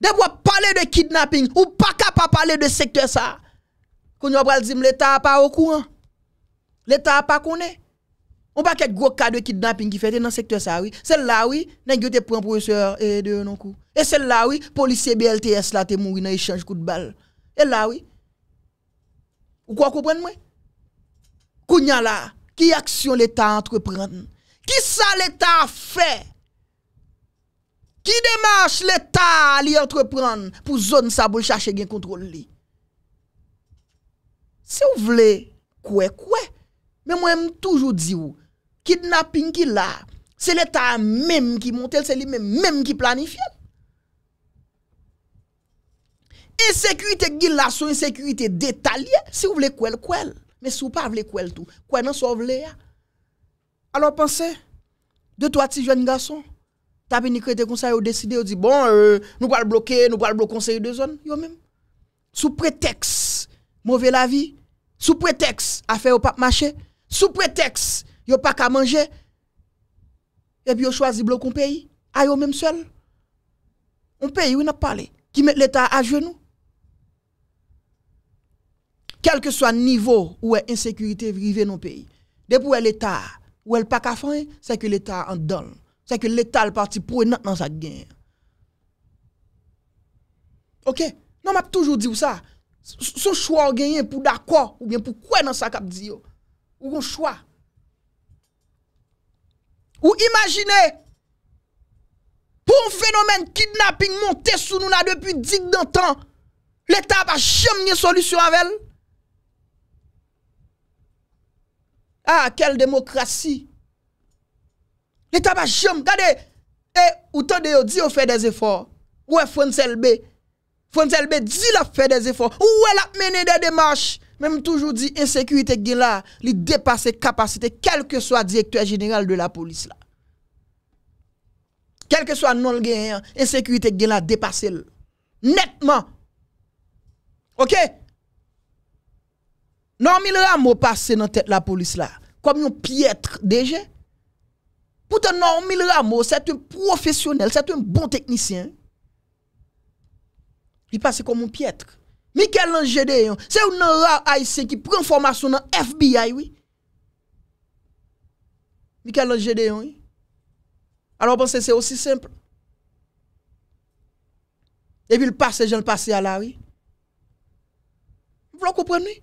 Debo pale de kidnapping Ou paka pa pale de sektwe sa Konyo wap wale zim l'eta apak wakou an L'eta apak koni On pas quelques gros cas de kidnapping qui fait dans le secteur ça oui. Celle-là oui, nèg yo te prend professeur et eh, de non coup. Et celle-là oui, policier BLTS là te mort dans échange coup de balle. Et là oui. Ou quoi comprendre moi Kounya là, qui action l'État entreprendre Qui ça l'État fait Qui démarche l'État à entreprendre pour zone ça pour chercher gain contrôle li Si vous voulez quoi quoi mais moi, je toujours dit, kidnapping ki la, se l'Etat menm ki montel, se l'e menm menm ki planifye. Insekurite ki la sou, insekurite detalye, si ou vle kwel, kwel, me sou pa vle kwel tou, kwen an sou vle ya. Alo panse, de to ati jwenni gason, tabi ni krete konsay ou deside, ou di bon, nou kwa l bloke, nou kwa l blokonsay yu de zon, yo menm. Sou preteks, mouve la vi, sou preteks, afe ou pap mache, sou preteks, yo pa ka manje, epi yo chwazi blok ou peyi, a yo menm sel. Ou peyi ou inap pale, ki met l'Etat non, a jenou. Kelke swa nivou ou e insekurite vive nou peyi, depou e l'Etat ou el pa ka fany, se ke l'Etat an don, se ke l'Etat l'parti pou e nan nan sa gen. Ok? Nan map toujou di ou sa, sou chwa genyen pou da kwa, ou bien pou kwen nan sa kap di yo, ou kon chwa, Ou imagine, pou fenomen kidnapping monte sou nou na depi dik dantan, l'Etat pa jom nye solusyon avèl. Ah, kel demokrasi. L'Etat pa jom, kade, e, ou tade yo di yo fè des efor. Ou e Fonselbe, Fonselbe di la fè des efor. Ou e la menè de demarche. Même toujours dit insécurité qui là, il dépasse capacité quel que soit directeur général de la police là. Quel que soit non gain, insécurité qui là dépasse nettement. OK Non, mille rameaux passe dans tête la police là comme un piètre déjà. Pourtant, non, mille c'est un professionnel, c'est un bon technicien. Il passe comme un piètre. Mi kel lan jede yon? Se yon nan rar ayse ki pren formasyon nan FBI, wè? Mi kel lan jede yon, wè? An wè panse se osi simple. E pi l'passe, jen l'passe yon la, wè? Vlo koupren wè?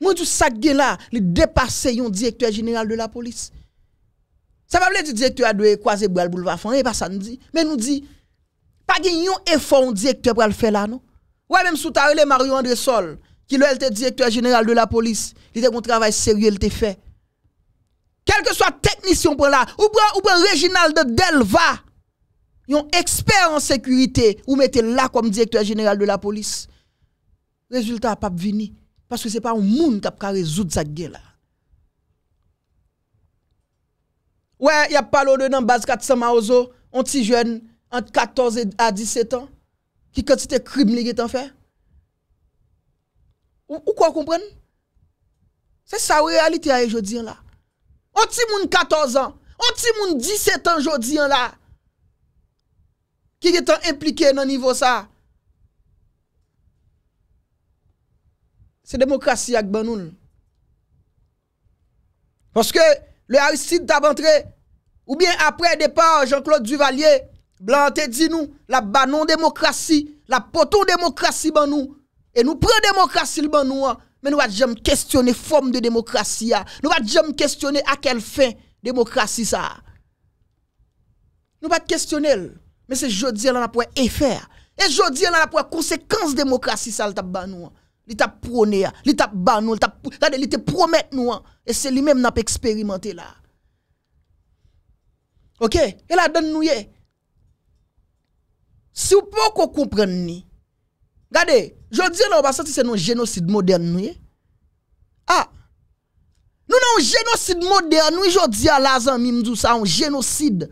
Mwen yon sak gen la, li depase yon direktor general de la polis. Sa pa wè di direktor adwe kwaze bou al boulvafan, e pa sa nou di. Men nou di, pa gen yon efon direktor pou al fè la, nou? Ouais, même sous le Mario André Sol, qui le était directeur général de la police, il était un travail sérieux, il était fait. Quel que soit technicien pour là, ou pour ou régional de Delva, un expert en sécurité, ou mettez là comme directeur général de la police. Résultat pas venir parce que ce n'est pas un monde qui a résoudre ça là. Ouais, il y a pas de Namba base 400 Maozo, un petit jeune entre 14 et 17 ans Ki kante te krim li ge tan fe. Ou kwa kompren? Se sa realite a e jodi an la. Ou ti moun 14 an. Ou ti moun 17 an jodi an la. Ki ge tan implike nan nivou sa. Se demokrasi ak banoun. Paske le haïsid tabantre. Ou bien apre depa Jean-Claude Duvalier. Ou bien apre depa Jean-Claude Duvalier. Blante di nou, la banon demokrasi, la poton demokrasi ban nou. E nou pre demokrasi li ban nou an. Men nou va dje m kestyone form de demokrasi a. Nou va dje m kestyone a kel fin demokrasi sa. Nou va kestyone el. Men se jodi el an apwa efer. E jodi el an apwa konsekans demokrasi sa li tap ban nou an. Li tap prone a, li tap ban nou, li te promet nou an. E se li menm nan pe eksperimente la. Ok, e la den nou ye. Si ou pou ko komprenne ni, gade, jò di nan, ba sa ti se nan genosid modern nou ye? Ha! Nou nan genosid modern, nou jò di alazan mimdou sa, an genosid.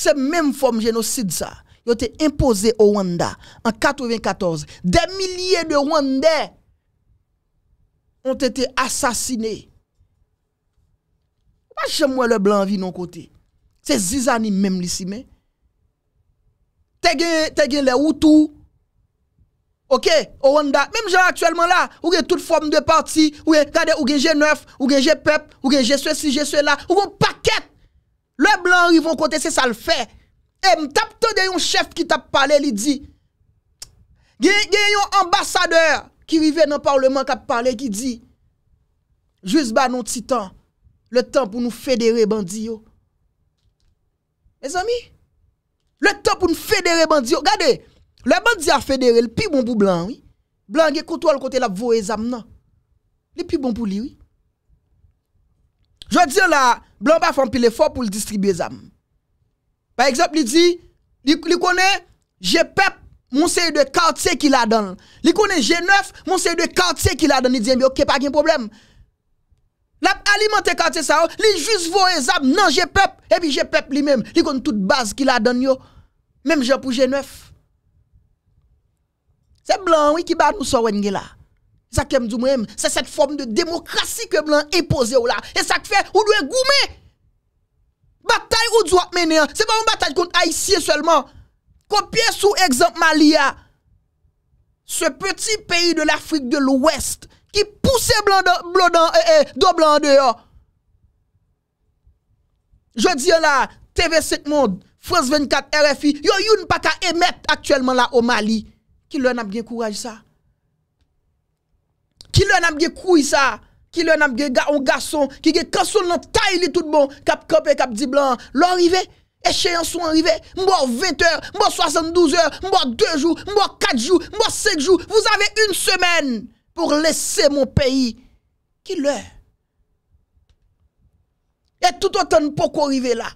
Se menm form genosid sa, yo te impose o Wanda, an 94, de milye de Wanda yon te te asasine. Wache mwen le blanvi non kote? Se zizani menm li si men? Tè gen lè woutou. Ok, ouan da. Mèm gen aktuelman la, ou gen tout form de parti, ou gen gen neuf, ou gen gen pep, ou gen e gen souè si, gen souè la, ou gen paket. Le blan rivon kote se sal fè. M tap to de yon chef ki tap pale li di. Gen yon ambasadeur ki rive nan parleman tap pale ki di. Jus ba non titan. Le tan pou nou federe bandi yo. Mèz ami, Le top un federe bandi yo, gade, le bandi a federe, le pi bon pou blan, oui, blan gen koto al kote la vo e zam, nan, le pi bon pou li, oui. Jwa diyo la, blan pa fwampi le fwo pou li distribye e zam. Par eksept li di, li kone, je pep moun sey de karte sey ki la dan, li kone je neuf moun sey de karte sey ki la dan, li diye mi ok, pa gen probleme. La ap alimante kante sa ou, li jiz vo e zam, nan je pep, ebi je pep li menm, li kon tout baz ki la dan yo, menm jop ou je neuf. Se blan wikibad nou sa wenge la, sa kem djou menm, se set form de demokrasi ke blan epose ou la, e sak fe ou dwe goume. Batay ou djou ap mene an, se ba ou batay kon aisyen selman, kopye sou egzant Malia, se peti peyi de l'Afrique de l'Ouest, Ki pousse blan eh, eh, do blan de yo. Je di yo la, TV 7 Monde, France 24, RFI, yo yon pa ka emet aktuelman la o Mali. Ki lè nanm gen kouraj sa. Ki lè nanm gen kouy sa. Ki lè nanm gen gason, ki gen konson nan tay li tout bon, kap kop e kap di blan. Lò rive, echeyon sou rive, mbo 20 eur, mbo 72 eur, mbo 2 jou, mbo 4 jou, mbo 5 jou, vous avez une semaine. Pou lese moun peyi ki lè. E tout an ton pou kou rive la.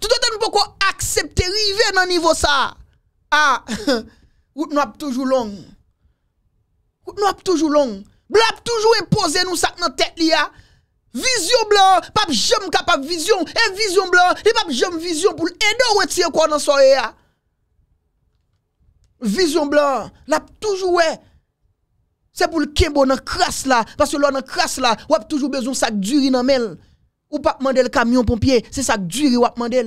Tout an ton pou kou aksepte rive nan nivou sa. A, gout nou ap toujou long. Gout nou ap toujou long. Blan ap toujou e pose nou sak nan tet li ya. Vizyon blan, pap jem kapap vizyon. E vizyon blan, li pap jem vizyon pou l'en do wet se yo kwa nan soye ya. Vizyon blan, nou ap toujou e... C'est pour le kembo dans crasse là. Parce que là, dans crasse là, on a toujours besoin de sac duri dans mel. Ou pas demander le camion pompier, c'est sac duri ou demander.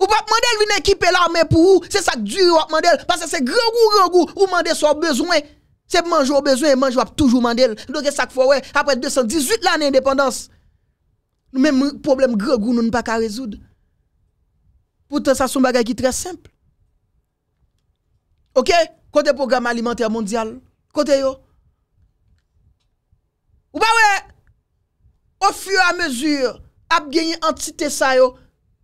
Ou pas demander équipe équiper l'armée pour vous, c'est sac duri ou demander. Parce que c'est grand goût, grand goût, ou demander soit besoin. C'est manger au besoin et manger toujours demander. Donc, c'est ça qu'il après 218 ans d'indépendance. Même problème grand goût, nous ne pas qu'à résoudre. Pourtant, ça, sont bagage qui très simple. Ok? Côté programme alimentaire mondial, côté yo. Ou pa wey, o fye a mezur, ap genye antite sa yo,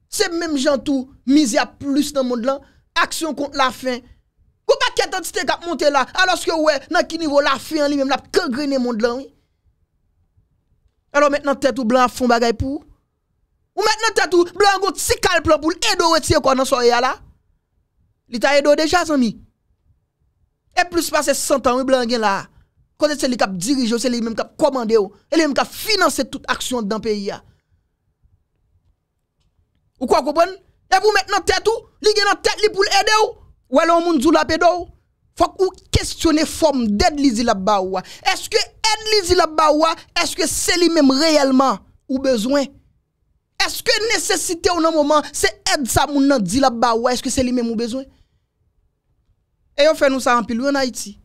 se mèm jantou, mizi a plus nan moun lan, aksyon kont la fin. Ou pa ket antite kap monte la, aloske wey, nan ki nivou la fin li mèm, ap ke grene moun lan. E lo mèt nan tètou blan fon bagay pou. Ou mèt nan tètou blan gout sikal plon pou l'edo wet se yo konan soya la. Li ta edo deja zan mi. E plus pas se sentan wè blan gen la, Quand c'est lui qui dirige, c'est lui même qui commande, c'est lui même qui finance toute action dans le pays. Ou quoi comprenez Et vous maintenant tête ou, li dans nan tête pour l'aider, ou, ou alors moun dou la Il Faut questionnez questionner forme d'aide li la Est-ce que aide li la est-ce que c'est lui même réellement ou besoin Est-ce que nécessité ou un moment, c'est aide sa moun est-ce que c'est lui même ou besoin Et vous faites nous ça en pile en Haïti.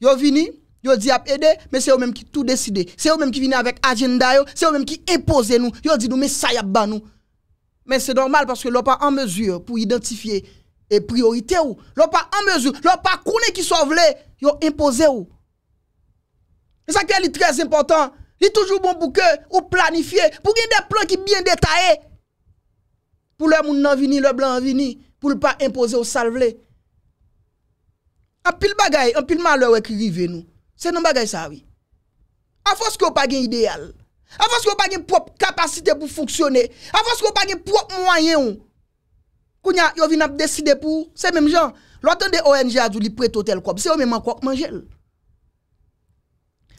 Vous venez, Yo di ap ede, men se yo menm ki tou deside. Se yo menm ki vine avek ajenda yo, se yo menm ki impose nou. Yo di nou men sa yap ban nou. Men se normal, parce que lor pa an mezur pou identifiye et priorite ou. Lor pa an mezur, lor pa koune ki sou avle, yo impose ou. E sa ke li trez important, li toujou bon bouke ou planifiye, pou gen de plan ki bien detaye. Pou lor moun nan vini, lor blan vini, pou lor pa impose ou salvele. A pil bagaye, a pil malwek li vive nou. Se nan bagay sa, oui. A foske yo pagin ideal. A foske yo pagin prop kapasite pou foksyone. A foske yo pagin prop mwayen ou. Kounya, yo vin ap deside pou ou. Se menm jan. Lo atan de ONG adou li preto tel kob. Se ou menm akok manjel.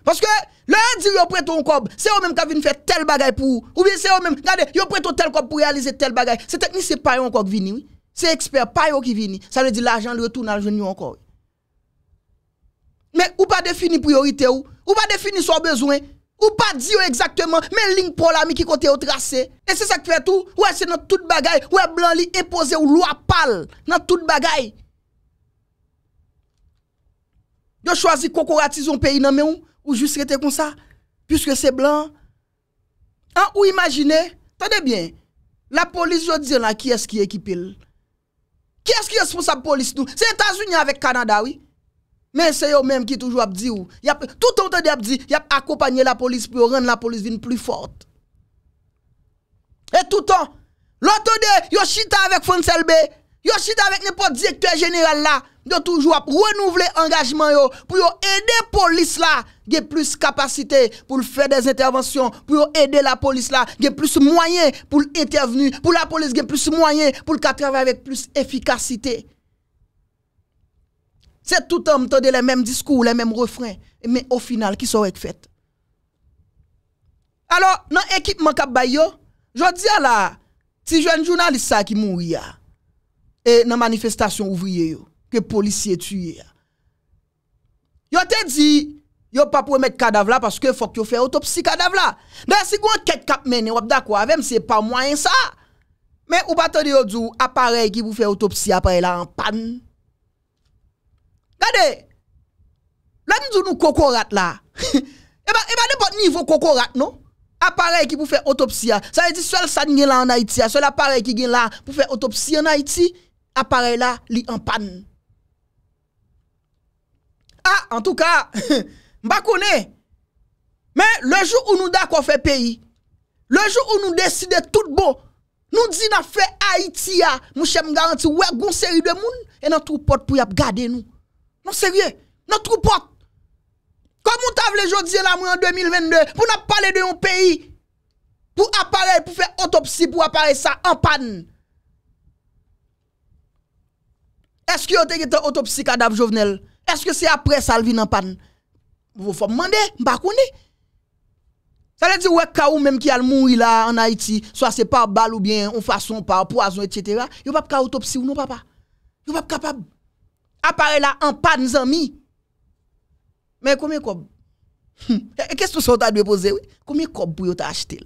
Paske, le di yo preto ou kob, se ou menm ka vin fè tel bagay pou ou. Ou bin se ou menm, gade, yo preto tel kob pou realize tel bagay. Se teknis se paye ou akok vini, oui. Se eksper paye ou ki vini. Sa le di l'ajan li retou nan jouni ou akok, oui. Mè ou pa defini priorite ou, ou pa defini sou bezwen, ou pa di ou exactement mè ling pou la mi ki kote ou trase. E se sa k fè tou, wè se nan tout bagay, wè blan li impose ou lua pal nan tout bagay. Yo chwazi konkoratize ou peyi nan mè ou, ou jwis rete kon sa, pwiske se blan. An ou imajine, tade bien, la polis yo dize la ki eski ekipil. Ki eski esponsab polis nou, se Etats-Unis avèk Kanada wè. Mais c'est eux-mêmes qui toujours dit Y tout le temps dit, accompagné la police pour rendre la police plus forte. Et tout le temps, l'autre de, yo avec Fonselbe, ils chita avec n'importe directeur général là, ont toujours renouvelé renouveler engagement pour aider la police là, plus plus capacité pour faire des interventions, pour aider la police là, plus plus moyens pour intervenir, pour la police ait plus moyens pour travailler avec plus efficacité. se toutan mtode le mèm diskou, le mèm refren, men o final ki sou ek fèt. Alo, nan ekipman kap bay yo, jò diya la, ti jwen jounalisa ki moun wye, e nan manifestasyon ouvriye yo, ke policye tuyye. Yo te di, yo pa pou mèt kadavla, paske fòk yo fè otopsi kadavla. Nè, si gwen ket kap mènen wap da kwa, vèm se pa mwayen sa, men ou batode yo djou, aparey ki pou fè otopsi aparey la an pan. Gade, la mzou nou kokorat la, [laughs] e, e ba de pot nivou kokorat nou, aparel ki pou fè otopsi ya, sa yè e di swel san gen la anayiti ya, swel aparel ki gen la pou fè otopsi anayiti, aparel la li anpan. Ha, an tou ka, [laughs] mba kone, men le jou ou nou da kon fè peyi, le jou ou nou deside tout bon, nou di na fè anayiti ya, mou chèm garanti wè goun seri de moun, e nan trou pot pou yap gade nou. Non serye, non trou porte. Kom moun ta vle jodi la moun en 2022, pou nan pale de yon peyi, pou aparel, pou fe otopsi, pou aparel sa en pan. Eske yo teke te otopsi kadab jovenel? Eske se apre salvi nan pan? Mwou fò m mande, m bakouni. Sa le di wek ka ou menm ki al moun ila en Haiti, so se par bal ou bien, ou fason par, poason, etc. Yo pap ka otopsi ou nou papa? Yo pap kapab? Apare la anpan zan mi. Men kome kob? Hm, e, e, Kèstou sou ta dwe pose? Kome kob pou yo ta achte?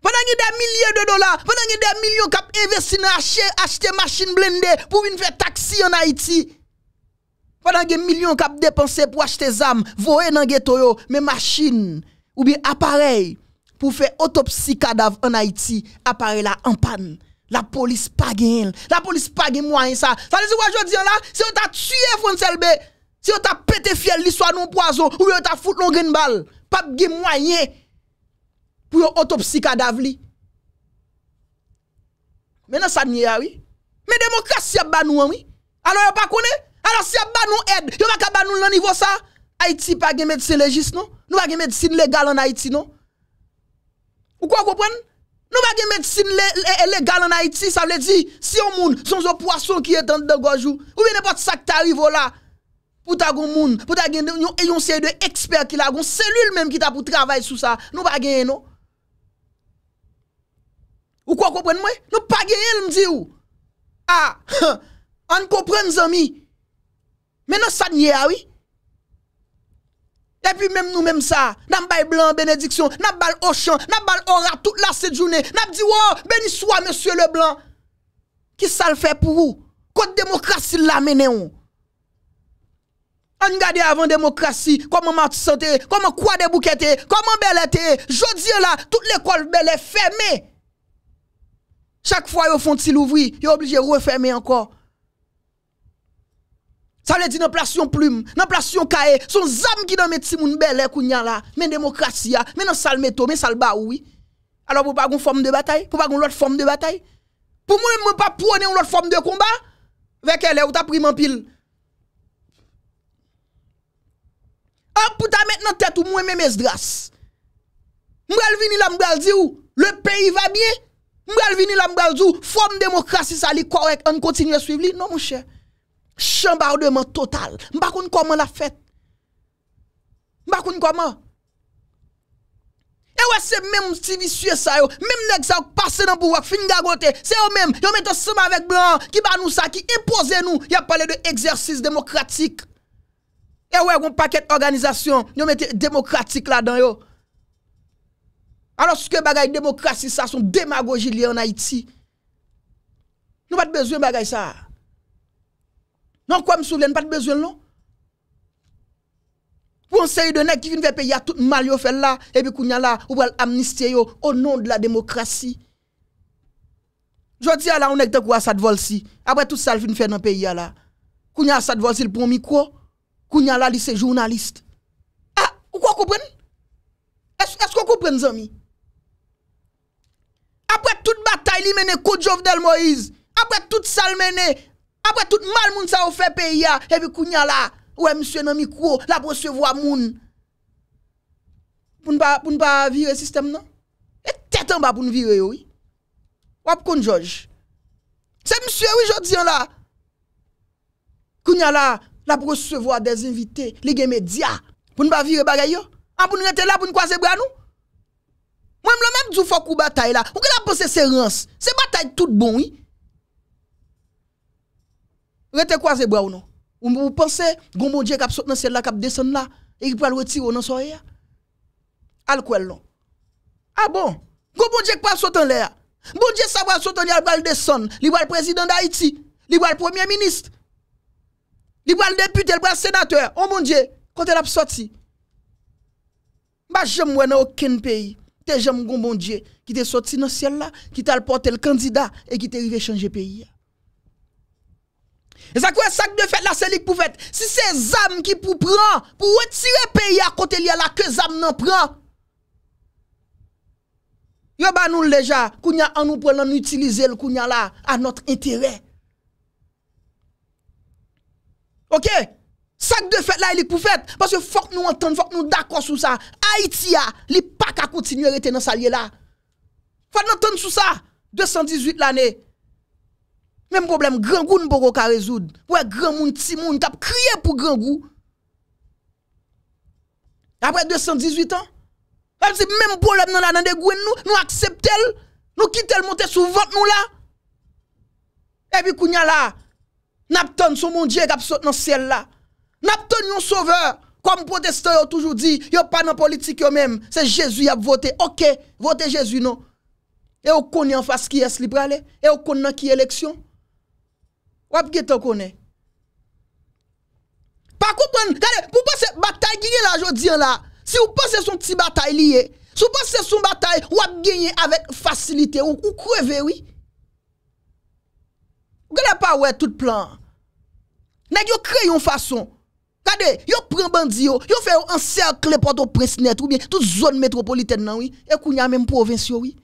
Panan gen den milyen de dola, panan gen den milyon kap investine achte, achte machine blendè pou win fè taksi an Haiti. Panan gen milyon kap depanse pou achte zam, vòe nan gen toyo, men machine ou bi aparel pou fè otopsi kadav an Haiti, apare la anpan zan. La polis pa gen, la polis pa gen mwayen sa. Sa li si wajodian la, se yo ta tue fon selbe, se yo ta pete fiel li swa nou poazo, ou yo ta foute nou gen bal, pap gen mwayen pou yo otopsi kadav li. Menan sa nye awi? Men demokras si ap banou anwi? Ano yo pa kone? Ano si ap banou ed? Yo maka banou nan nivou sa? Haiti pa gen medsilegist nou? Nou pa gen medsin legal an Haiti nou? Ou kwa koupwen nou? Nou va gen medisin legal an Haiti, sa vle di, si yon moun, son zo poason ki etan de gojou, ou vene pot sak ta rivo la, pou ta gen moun, pou ta gen yon sey de expert ki la, gen selul menm ki ta pou travay sou sa, nou va gen yon. Ou kwa kopren mwen? Nou pa gen yon mwen di ou. Ha, ah, [laughs] an kopren zami, men nou sa nye awi. Ah Depi mèm nou mèm sa, nan bay blan benediksyon, nan bal o chan, nan bal ora tout la se jounè, nan bi di wò, oh, beni swa mèsyè le blan. Ki sa l fè pou wò? Kote demokrasi l la mènen wò. An gade avan demokrasi, koman mati sante, koman kwa deboukete, koman belete, jodi la tout l ekol belè fèmè. Chak fwa yo fon ti louvri, yo obligè refèmè anko. Sa lè di nan plasyon plume, nan plasyon kae, son zam ki nan metsi moun belè kou nyan la, men demokrasya, ah. men nan salmeto, men salba oui. Alo pou pa goun form de batay, pou pa goun lot form de batay. Pou mwen mwen pa pwone yon lot form de komba, veke lè ou ta pri mampil. A pou ta met nan tet ou mwen mè mè s'dras. Mwen alvini la mwen alzi ou, le peyi va bie. Mwen alvini la mwen alzi ou, form demokrasi sa li korek, an kontinye suiv li. Non mwen chè. Chambardement total Mbakoun koman la fet Mbakoun koman Ewe se menm ti visye sa yo Menm nek sa ou pase nan bouwak fin gagote Se yo menm yon mette seman vek blan Ki banou sa ki impose nou Ya pale de egzersis demokratik Ewe yon paket organizasyon Yon mette demokratik la dan yo Ano souke bagay demokrasi sa Son demagoji li en Haiti Nou bat bezwen bagay sa Nan kwa m souven, pat bezwen non. Poun seyi de nek ki fin fè peyi a tout mal yo fè la, epi kounyan la, ou wèl amnistye yo, o nou de la demokrasi. Joti a la, ou nek te kwa sa dvolsi, apre tout sal fin fè nan peyi a la. Kounyan sa dvolsi l pou miko, kounyan la lise jounalist. A, ou kwa koupren? Es kwa koupren zan mi? Apre tout batay li mene, koujof del Moiz, apre tout sal mene, Apre tout mal moun sa wou fè pe ya, e bi kounya la, ouwe msye nan mikwo, la prousevwa moun. Poun pa vire sistem nan? E tetan ba pou nou vire yo, oui? Wap kon jòj? Se msye wou jòd zyan la? Kounya la, la prousevwa des invité, li gen medya, pou nou pa vire bagay yo? A pou nou nete la pou nou kwaze branou? Mwen mwen mèm djou fò kou batae la, ouke la pose serans, se batae tout bon, oui? Rete croisé bras ou non Vous pensez, bon mon Dieu qui saute dans celle là, qui descend là, et qui peut le retirer dans soirée Al quoi non Ah bon Bon Dieu qui peut sauter en l'air Bon Dieu ça va sauter en l'air, il va descendre, il va le président d'Haïti, il va le premier ministre, il va le député, il va le sénateur. Oh mon Dieu, quand elle a sorti, bah j'aime moi dans aucun pays. T'es jamais bon Dieu qui t'est sorti dans le ciel là, qui t'a porté le candidat et qui t'est arrivé changer pays. E sa kwen sak de fèt la se lik pou fèt? Si se zam ki pou pran, pou wetire peyi akote li ala ke zam nan pran, yo ban nou leja kounyan an nou pran nan utilize l kounyan la an notre intere. Ok? Sak de fèt la ilik pou fèt, paske fok nou anton, fok nou dakon sou sa. Haitia li pak a koutinye retenan sa li ala. Fok nou anton sou sa. 218 l ane, Même problème, grand goût ne peut pas résoudre. Ouais, grand monde, petit monde, cap crié pour grand goût. Après 218 ans, même problème dans la dans des nous, nous acceptons, nous quittons monter sous ventre nous là. Et puis kounya là, napton son mon Dieu qui saute dans ciel là. Nous un sauveur. Comme protestant ont toujours dit, yo pas dans politique yo même, c'est Jésus qui a voté. OK, votez Jésus non. Et on connaît en face qui est libre et on connaît qui élection. Wap ge te konen? Pa koupen, kade, pou pose batay genye la jodi an la, si ou pose son ti batay liye, si ou pose son batay wap genye avet fasilite ou kreve oui. Kade pa wè tout plan? Nèk yo kre yon fason. Kade, yo pren bandi yo, yo fe yo an serkle poto presnet ou biye, tout zon metropolitè nan oui, ekounya menm provensyo oui.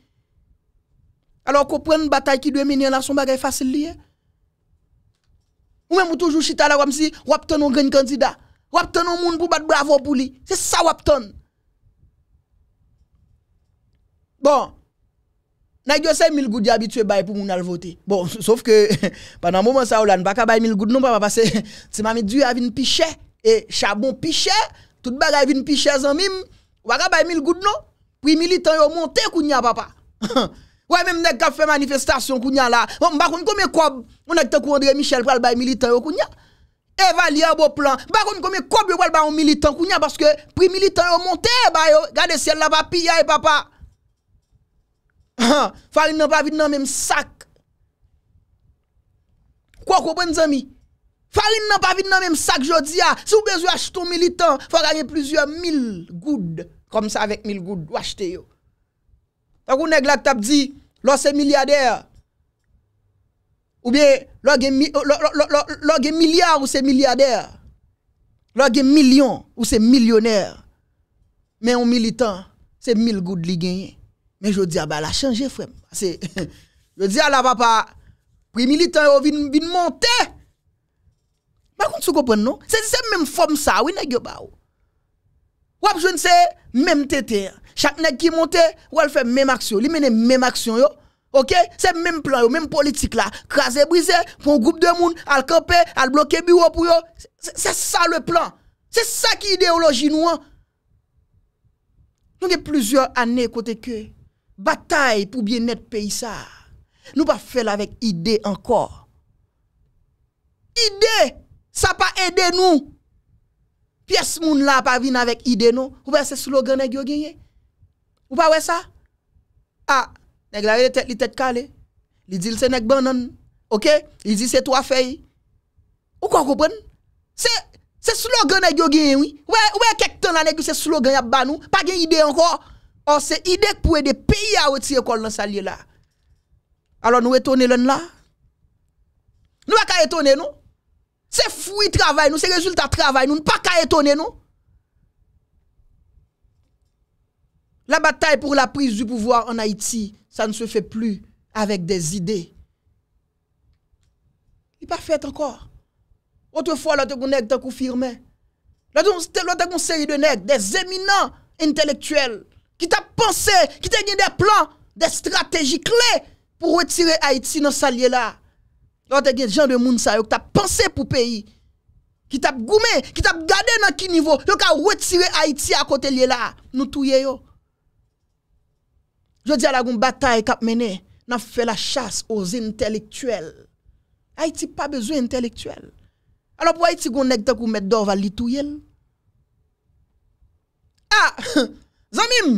Alo koupen batay ki dwe menye la son bagay fasilite oui. Ou menmou toujou chitala kwa msi wap ton nou gen kandida. Wap ton nou moun pou bat bravo pou li. Se sa wap ton. Bon. Na gyo se mil goud ya bitwe bay pou moun alvoti. Bon. Sof [laughs] ke panan mou moun sa ou lan baka bay mil goud nou papa. Se [laughs] mami dwi avin pichè. E shabon pichè. Tout bag avin pichè zan mim. Waka bay mil goud nou. Pwi mili tan yo monte koun ya papa. Ha [laughs] ha. Ouais, même nèg qui fait manifestation kounya là. On pas combien quoi on est kou André Michel pral bay militant kounya. Évaluer eh, beau plan. Pas combien quoi yo pral bay un militant kounya parce que prix militant yo monté bah yo regardez ciel là papi et eh, papa. Farine n'a pas vide dans même sac. Quoi comprenez amis Farine n'a pas vide dans même sac jodi a. Si vous besoin acheter un militant, faut gagner plusieurs mille goud. comme ça avec mille goud ou acheter yo. Tak ou neg lak tap di, lo se milyader, ou biye, lo ge milyar ou se milyader, lo ge milyon ou se milyoner, men ou militan, se mil gout li genye. Men yo di, a ba la chanje frem. Yo [laughs] di, a la papa, pouye militan yo vin monte. Bakoun sou kopwen nou? Se di se mèm fòm sa, wè nè gyo pa ou. Wap joun se, mèm tete ya. Chak neg ki monte, wèl fè mèm aksyon. Li mè nè mèm aksyon yo. Ok? Se mèm plan yo, mèm politik la. Krasè, brisé, fon goup de moun, al kampè, al blokè biwo pou yo. Se sa le plan. Se sa ki ideologi nou an. Nou gen plusieurs anè kote kè. Bataille pou non. bien net pey sa. Nou pa fè la vek ide ankor. Ide! Sa pa ede nou. Pyes moun la pa vin avek ide nou. Ou pa se slogan neg yo genye? Ou pa we sa? A, neg lare li tet kale, li dil se nek banan, ok? Li di se to a fey. Ou kon koupen? Se slogan e gyogen yon, we kekten la nek yon se slogan ap banan, pa gen ide anko. Or se ide pou e de piya ou ti ekol nan salye la. Alo nou etone len la? Nou a ka etone nou? Se fwi travay nou, se rezultat travay nou, nou pa ka etone nou? La bataille pour la prise du pouvoir en Haïti, ça ne se fait plus avec des idées. Il n'est pas fait encore. Autrefois, l'autre nègre t'a confirmé. L'autre une série de nègres, des éminents intellectuels qui t'a pensé, qui t'a gagné des plans, des stratégies clés pour retirer Haïti dans ce lieu-là. L'autre des gens de monde qui t'a pensé pour pays, qui t'a goumé, qui t'a gardé dans quel niveau, qui a retiré Haïti à côté là. Nous tous yo. Jodi ala goun batay kap mene, nan fwe la chas ose intelektuel. A iti pa bezwe intelektuel. Alo pou a iti goun nekta kou met dov a li touyel? A, ah, [laughs] zanmim!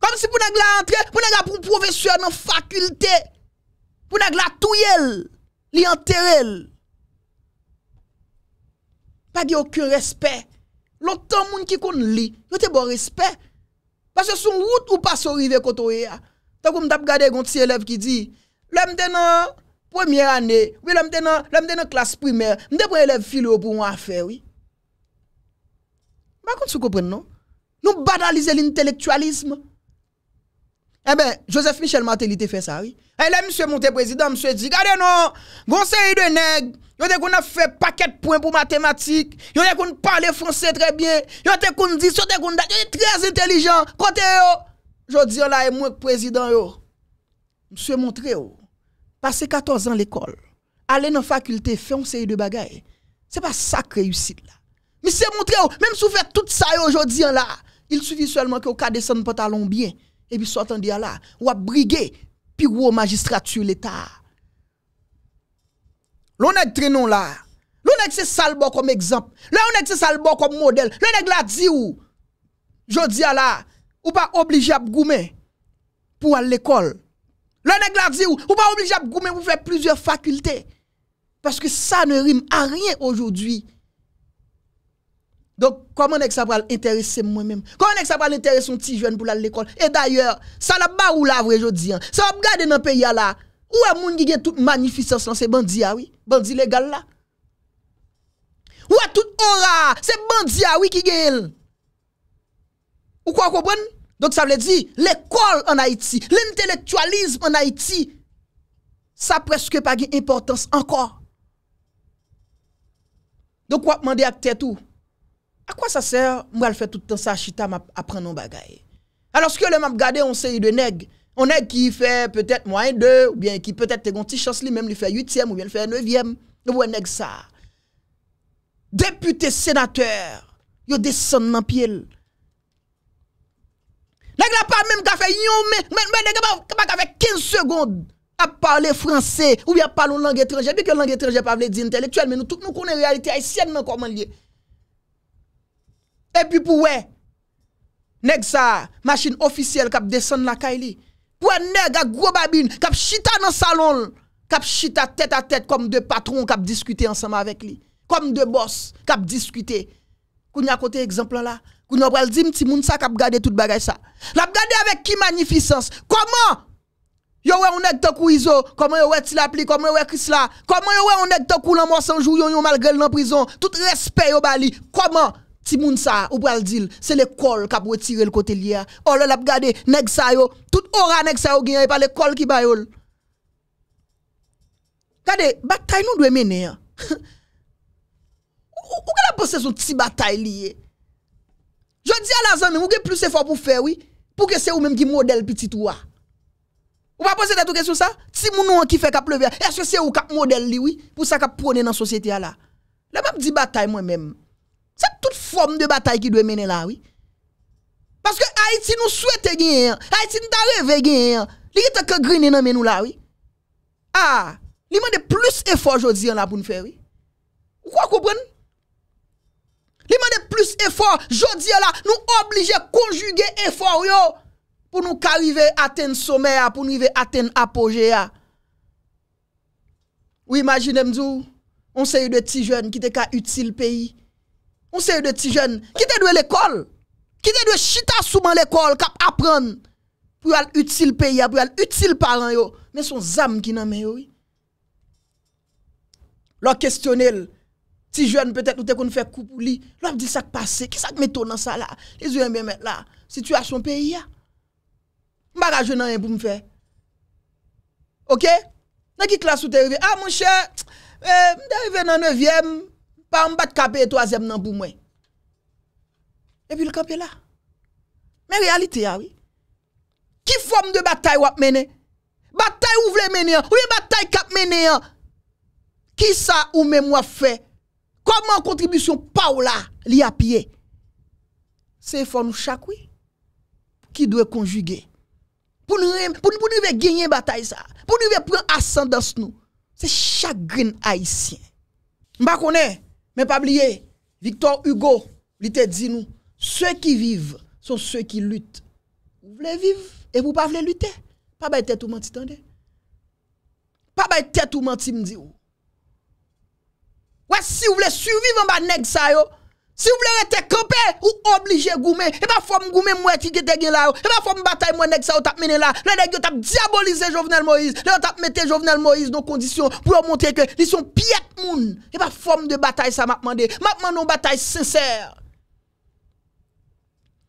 Kom si pou nag la antre, pou nag la pou provesye anan fakulte, pou nag la touyel, li anterel. Pa ge okun respet. Loutan moun ki kon li, yo te bon respet, Basè sou m wout ou pas ou rive koto e eh, a, ah. ta kou m tap gade yon tsi elev ki di, lè m dene premier ane, lè m dene klas primer, m dene pou elev filo pou m a fe. Ma kon sou kopen non? nou? Nou banalize l'intelektualisme. Ebe, eh Joseph Michel Martelly te fe sa, oui. E le, M. Montre, prezident, M. D. Gade nou, goun se yi de neg. Yon te kon a fe paket poin pou matematik. Yon te kon parle franse tre bien. Yon te kon di, yon te kon da. Yon te kon trez intelijan. Kote yo. Jodien la, e mwen prezident yo. M. Montre yo. Pase 14 an l'ekol. Ale nan fakulte, fe yon se yi de bagay. Se pa sakre yusid la. M. Montre yo, mèm sou fe tout sa yo jodien la. Il souvis seulement ki yo ka desen patalon bien. et puis soit en là, ou à briguer, puis ou magistrature l'État. L'on est non là. L'on est c'est salbo comme exemple. L'on est c'est salbo comme modèle. L'on est là dit ou. Je dis à la, ou pas obligé à goumer pour aller à l'école. L'on est là dit ou, ou pas obligé à goumer pour faire plusieurs facultés. Parce que ça ne rime à rien aujourd'hui. Donc, comment est-ce que ça va intéresser moi-même? Comment est-ce que ça va l'intéresser un petit jeune pour aller à l'école? Et d'ailleurs, ça la pas ou hein. la vraie je ça va regarder dans le pays là. Où est ce qui a toute magnificence là, c'est bandit, ah oui? Bandit légal là. Où est toute aura? C'est bandit, ah oui, qui gagne. Ou quoi comprendre? Donc, ça veut dire, l'école en Haïti, l'intellectualisme en Haïti, ça presque pas d'importance encore. Donc, quoi demander à tout à quoi ça sert moi le faire tout le temps ça chita apprendre un bagage alors que le m'a regardé on série de nèg on est qui fait peut-être moins deux ou bien qui peut-être te gonti chance même lui fait 8e ou bien faire fait 9e ou nèg ça député sénateur il descend dans pied nèg la pas même fait yon mais nèg pas 15 secondes à parler français ou bien parler langue étrangère Bien que langue étrangère pas veut dire mais nous tous nous connaissons la réalité haïtienne comment lié et puis pour ouais, nèg sa, machine officielle kap descend la Kaili. Pour nèg a gros babine kap chita dans salon, kap chita tête à tête comme deux patrons kap discuter ensemble avec lui, comme deux boss kap discuter. Kounya a côté exemple là, qu'on a pral di m'ti moun sa kap gade tout bagay sa. La gade avec qui magnificence. Comment Yo wè on est kou iso, comment yo ouais Tilapli, comment yo ouais Chris là, comment yo ouais on est kou l'en mort sans jour yo malgré l'en prison, tout respect yo bali. Comment Ti moun sa, ou pou al dil, se le kol kap wetire l kote li ya. Ololap oh, gade, neg sayo, tout ora neg sayo genye pa le kol ki bayol. Gade, batay nou dwe mene ya. [laughs] Ou ke la pose sou ti batay li ya? Jou di ala zan mi, ou ke plus efor pou fe wii? Pou ke se ou menm ki model pi titi waa? Ou pa pose te touke sou sa? Ti moun nou an ki fe kap leve ya? Eske se ou kap model li wii? Pou sa kap pone nan sosyete ya la? La mem di batay mwen menm. Se tout form de batay ki dwe mene la, oui? Paske Haiti nou souete genyen, Haiti nou dare ve genyen, li gite ke grin ene menou la, oui? Ah, li mende plus efor jodi an la pou nou fe, oui? Ou kwa koupren? Li mende plus efor jodi an la, nou oblige konjuge efor yo, pou nou karive aten somer, pou nou vive aten apoje, ya. Ou imagine mdou, on se yu de ti jwen ki te ka util peyi, Moun se yon de ti jen, ki te dwe l'ekol. Ki te dwe chita souman l'ekol, kap apren. Pou yon util peya, pou yon util paran yo. Men son zam ki nan men yo. Lò kestyonel, ti jen, pwetèk nou te kon fè koupou li. Lò ap di sak pase, ki sak meto nan sa la. Les yon men men la, situasyon peya. Mbara jen nan yon pou mwen fè. Ok? Nan ki klas ou te yon? Ah moun chè, mdè yon ven nan 9èm. Pa an bat kape e to azeb nan pou mwen. E pi l kampi e la. Men realite ya wè. Ki form de batay wap mene? Batay ou vle mene an? Ou yon batay kap mene an? Ki sa ou mè mwa fè? Koman kontribisyon pa ou la li apye? Se e form nou chak wè? Ki dwe konjuge? Pou nou ve genye batay sa? Pou nou ve pren asan dans nou? Se chagrin aisyen. Mba konè? Mba konè? Mais pas oublier, Victor Hugo, il te dit nous, ceux qui vivent sont ceux qui luttent. Vous voulez vivre et vous ne voulez pas lutter. Pas de tête ou menti, tendez. Pas de tête ou menti, me dit. Ouais, si vous voulez survivre en bas de ça, yo, Si ou vle ou ete kepe ou oblije goume, e eh pa fom goume mweti ki te gen eh la ou, e pa fom batay mwen neg sa ou tap menen la, lè deg yo tap diabolize Jovenel Moïse, lè yo tap mette Jovenel Moïse nou kondisyon pou yo montre ke li son piet moun. E pa fom de batay sa mapman de, mapman nou batay sincer.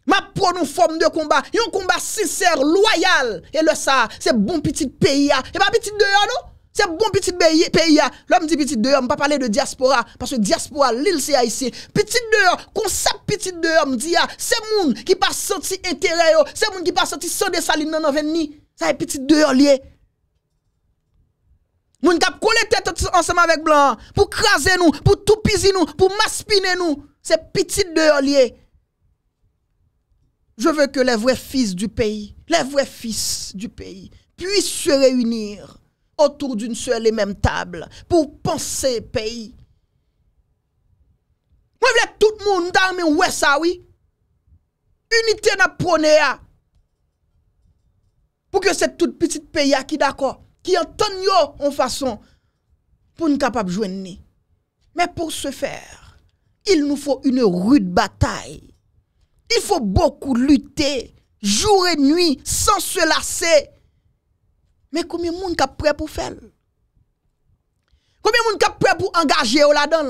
Ma pon nou fom de komba, yon komba sincer, loyal, e lè sa, se bon piti de peyi a, e pa piti de yon nou. C'est bon petit pays, hein. l'homme dit petit dehors, on pas parler de diaspora, parce que diaspora, l'île c'est haïtien. Petit dehors, concept petit dehors, dit, ah, c'est moun qui pas senti intérêt, c'est moun qui pas senti sans saline dans l'avenir. Ça est petit dehors lié. Moun kap coller tête ensemble avec blanc, pour craser nous, pour tout piser nous, pour maspiner nous. C'est petit dehors lié. Je veux que les vrais fils du pays, les vrais fils du pays, puissent se réunir autour d'une seule et même table pour penser pays. Moi, je que tout le monde dans ouais ça, oui. Unité n'a ah. Pour que cette toute petite pays ah, qui d'accord, qui entend en façon pour nous capable de joindre. Mais pour ce faire, il nous faut une rude bataille. Il faut beaucoup lutter, jour et nuit, sans se lasser Men koumye moun kap pre pou fel? Koumye moun kap pre pou angaje ou la don?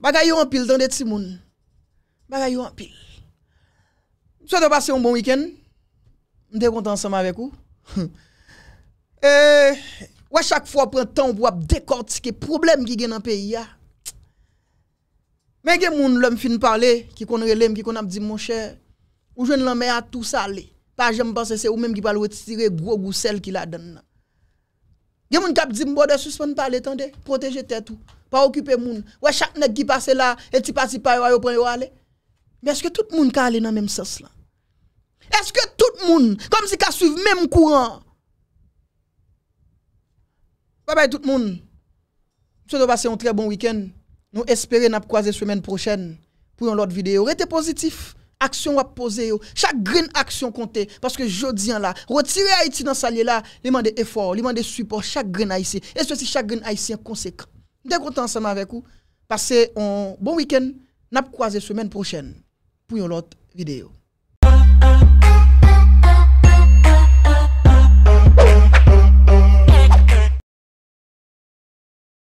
Bagay yo anpil tan deti moun. Bagay yo anpil. Sote pase yon bon wiken. Mde kont ansama vek ou. Wachak fwa pran tan wap dekort se ke problem ki gen an peyi ya. Men gen moun lom fin pale ki kon relem, ki kon ap di monsher. Ou jen lom me a tou sa aley. pas jamais penser c'est vous-même qui va le retirer gros goussel qui la donne. Il y a des gens qui disent, de suspendre pas l'étendue, protéger tête tout, pas occuper gens. Ouais, chaque nèg qui passe là, et ti passe pas, il prend aller. Mais est-ce que tout le monde qui aller dans le même sens là? Est-ce que tout le monde, comme si qu'a suivre même courant? Bye bye tout le monde. je vous passer un très bon week-end. Nous espérons nous croiser semaine prochaine pour une autre vidéo. Restez positif action à poser, chaque grain action comptait. Parce que je dis hein, là, retirer Haïti dans sa lieu là, il demande effort, il demande support, chaque grain haïtien. Et ceci, chaque grain haïtien conséquent. Dès content ensemble avec vous, passez un bon week-end, n'a croisé semaine prochaine pour une autre vidéo.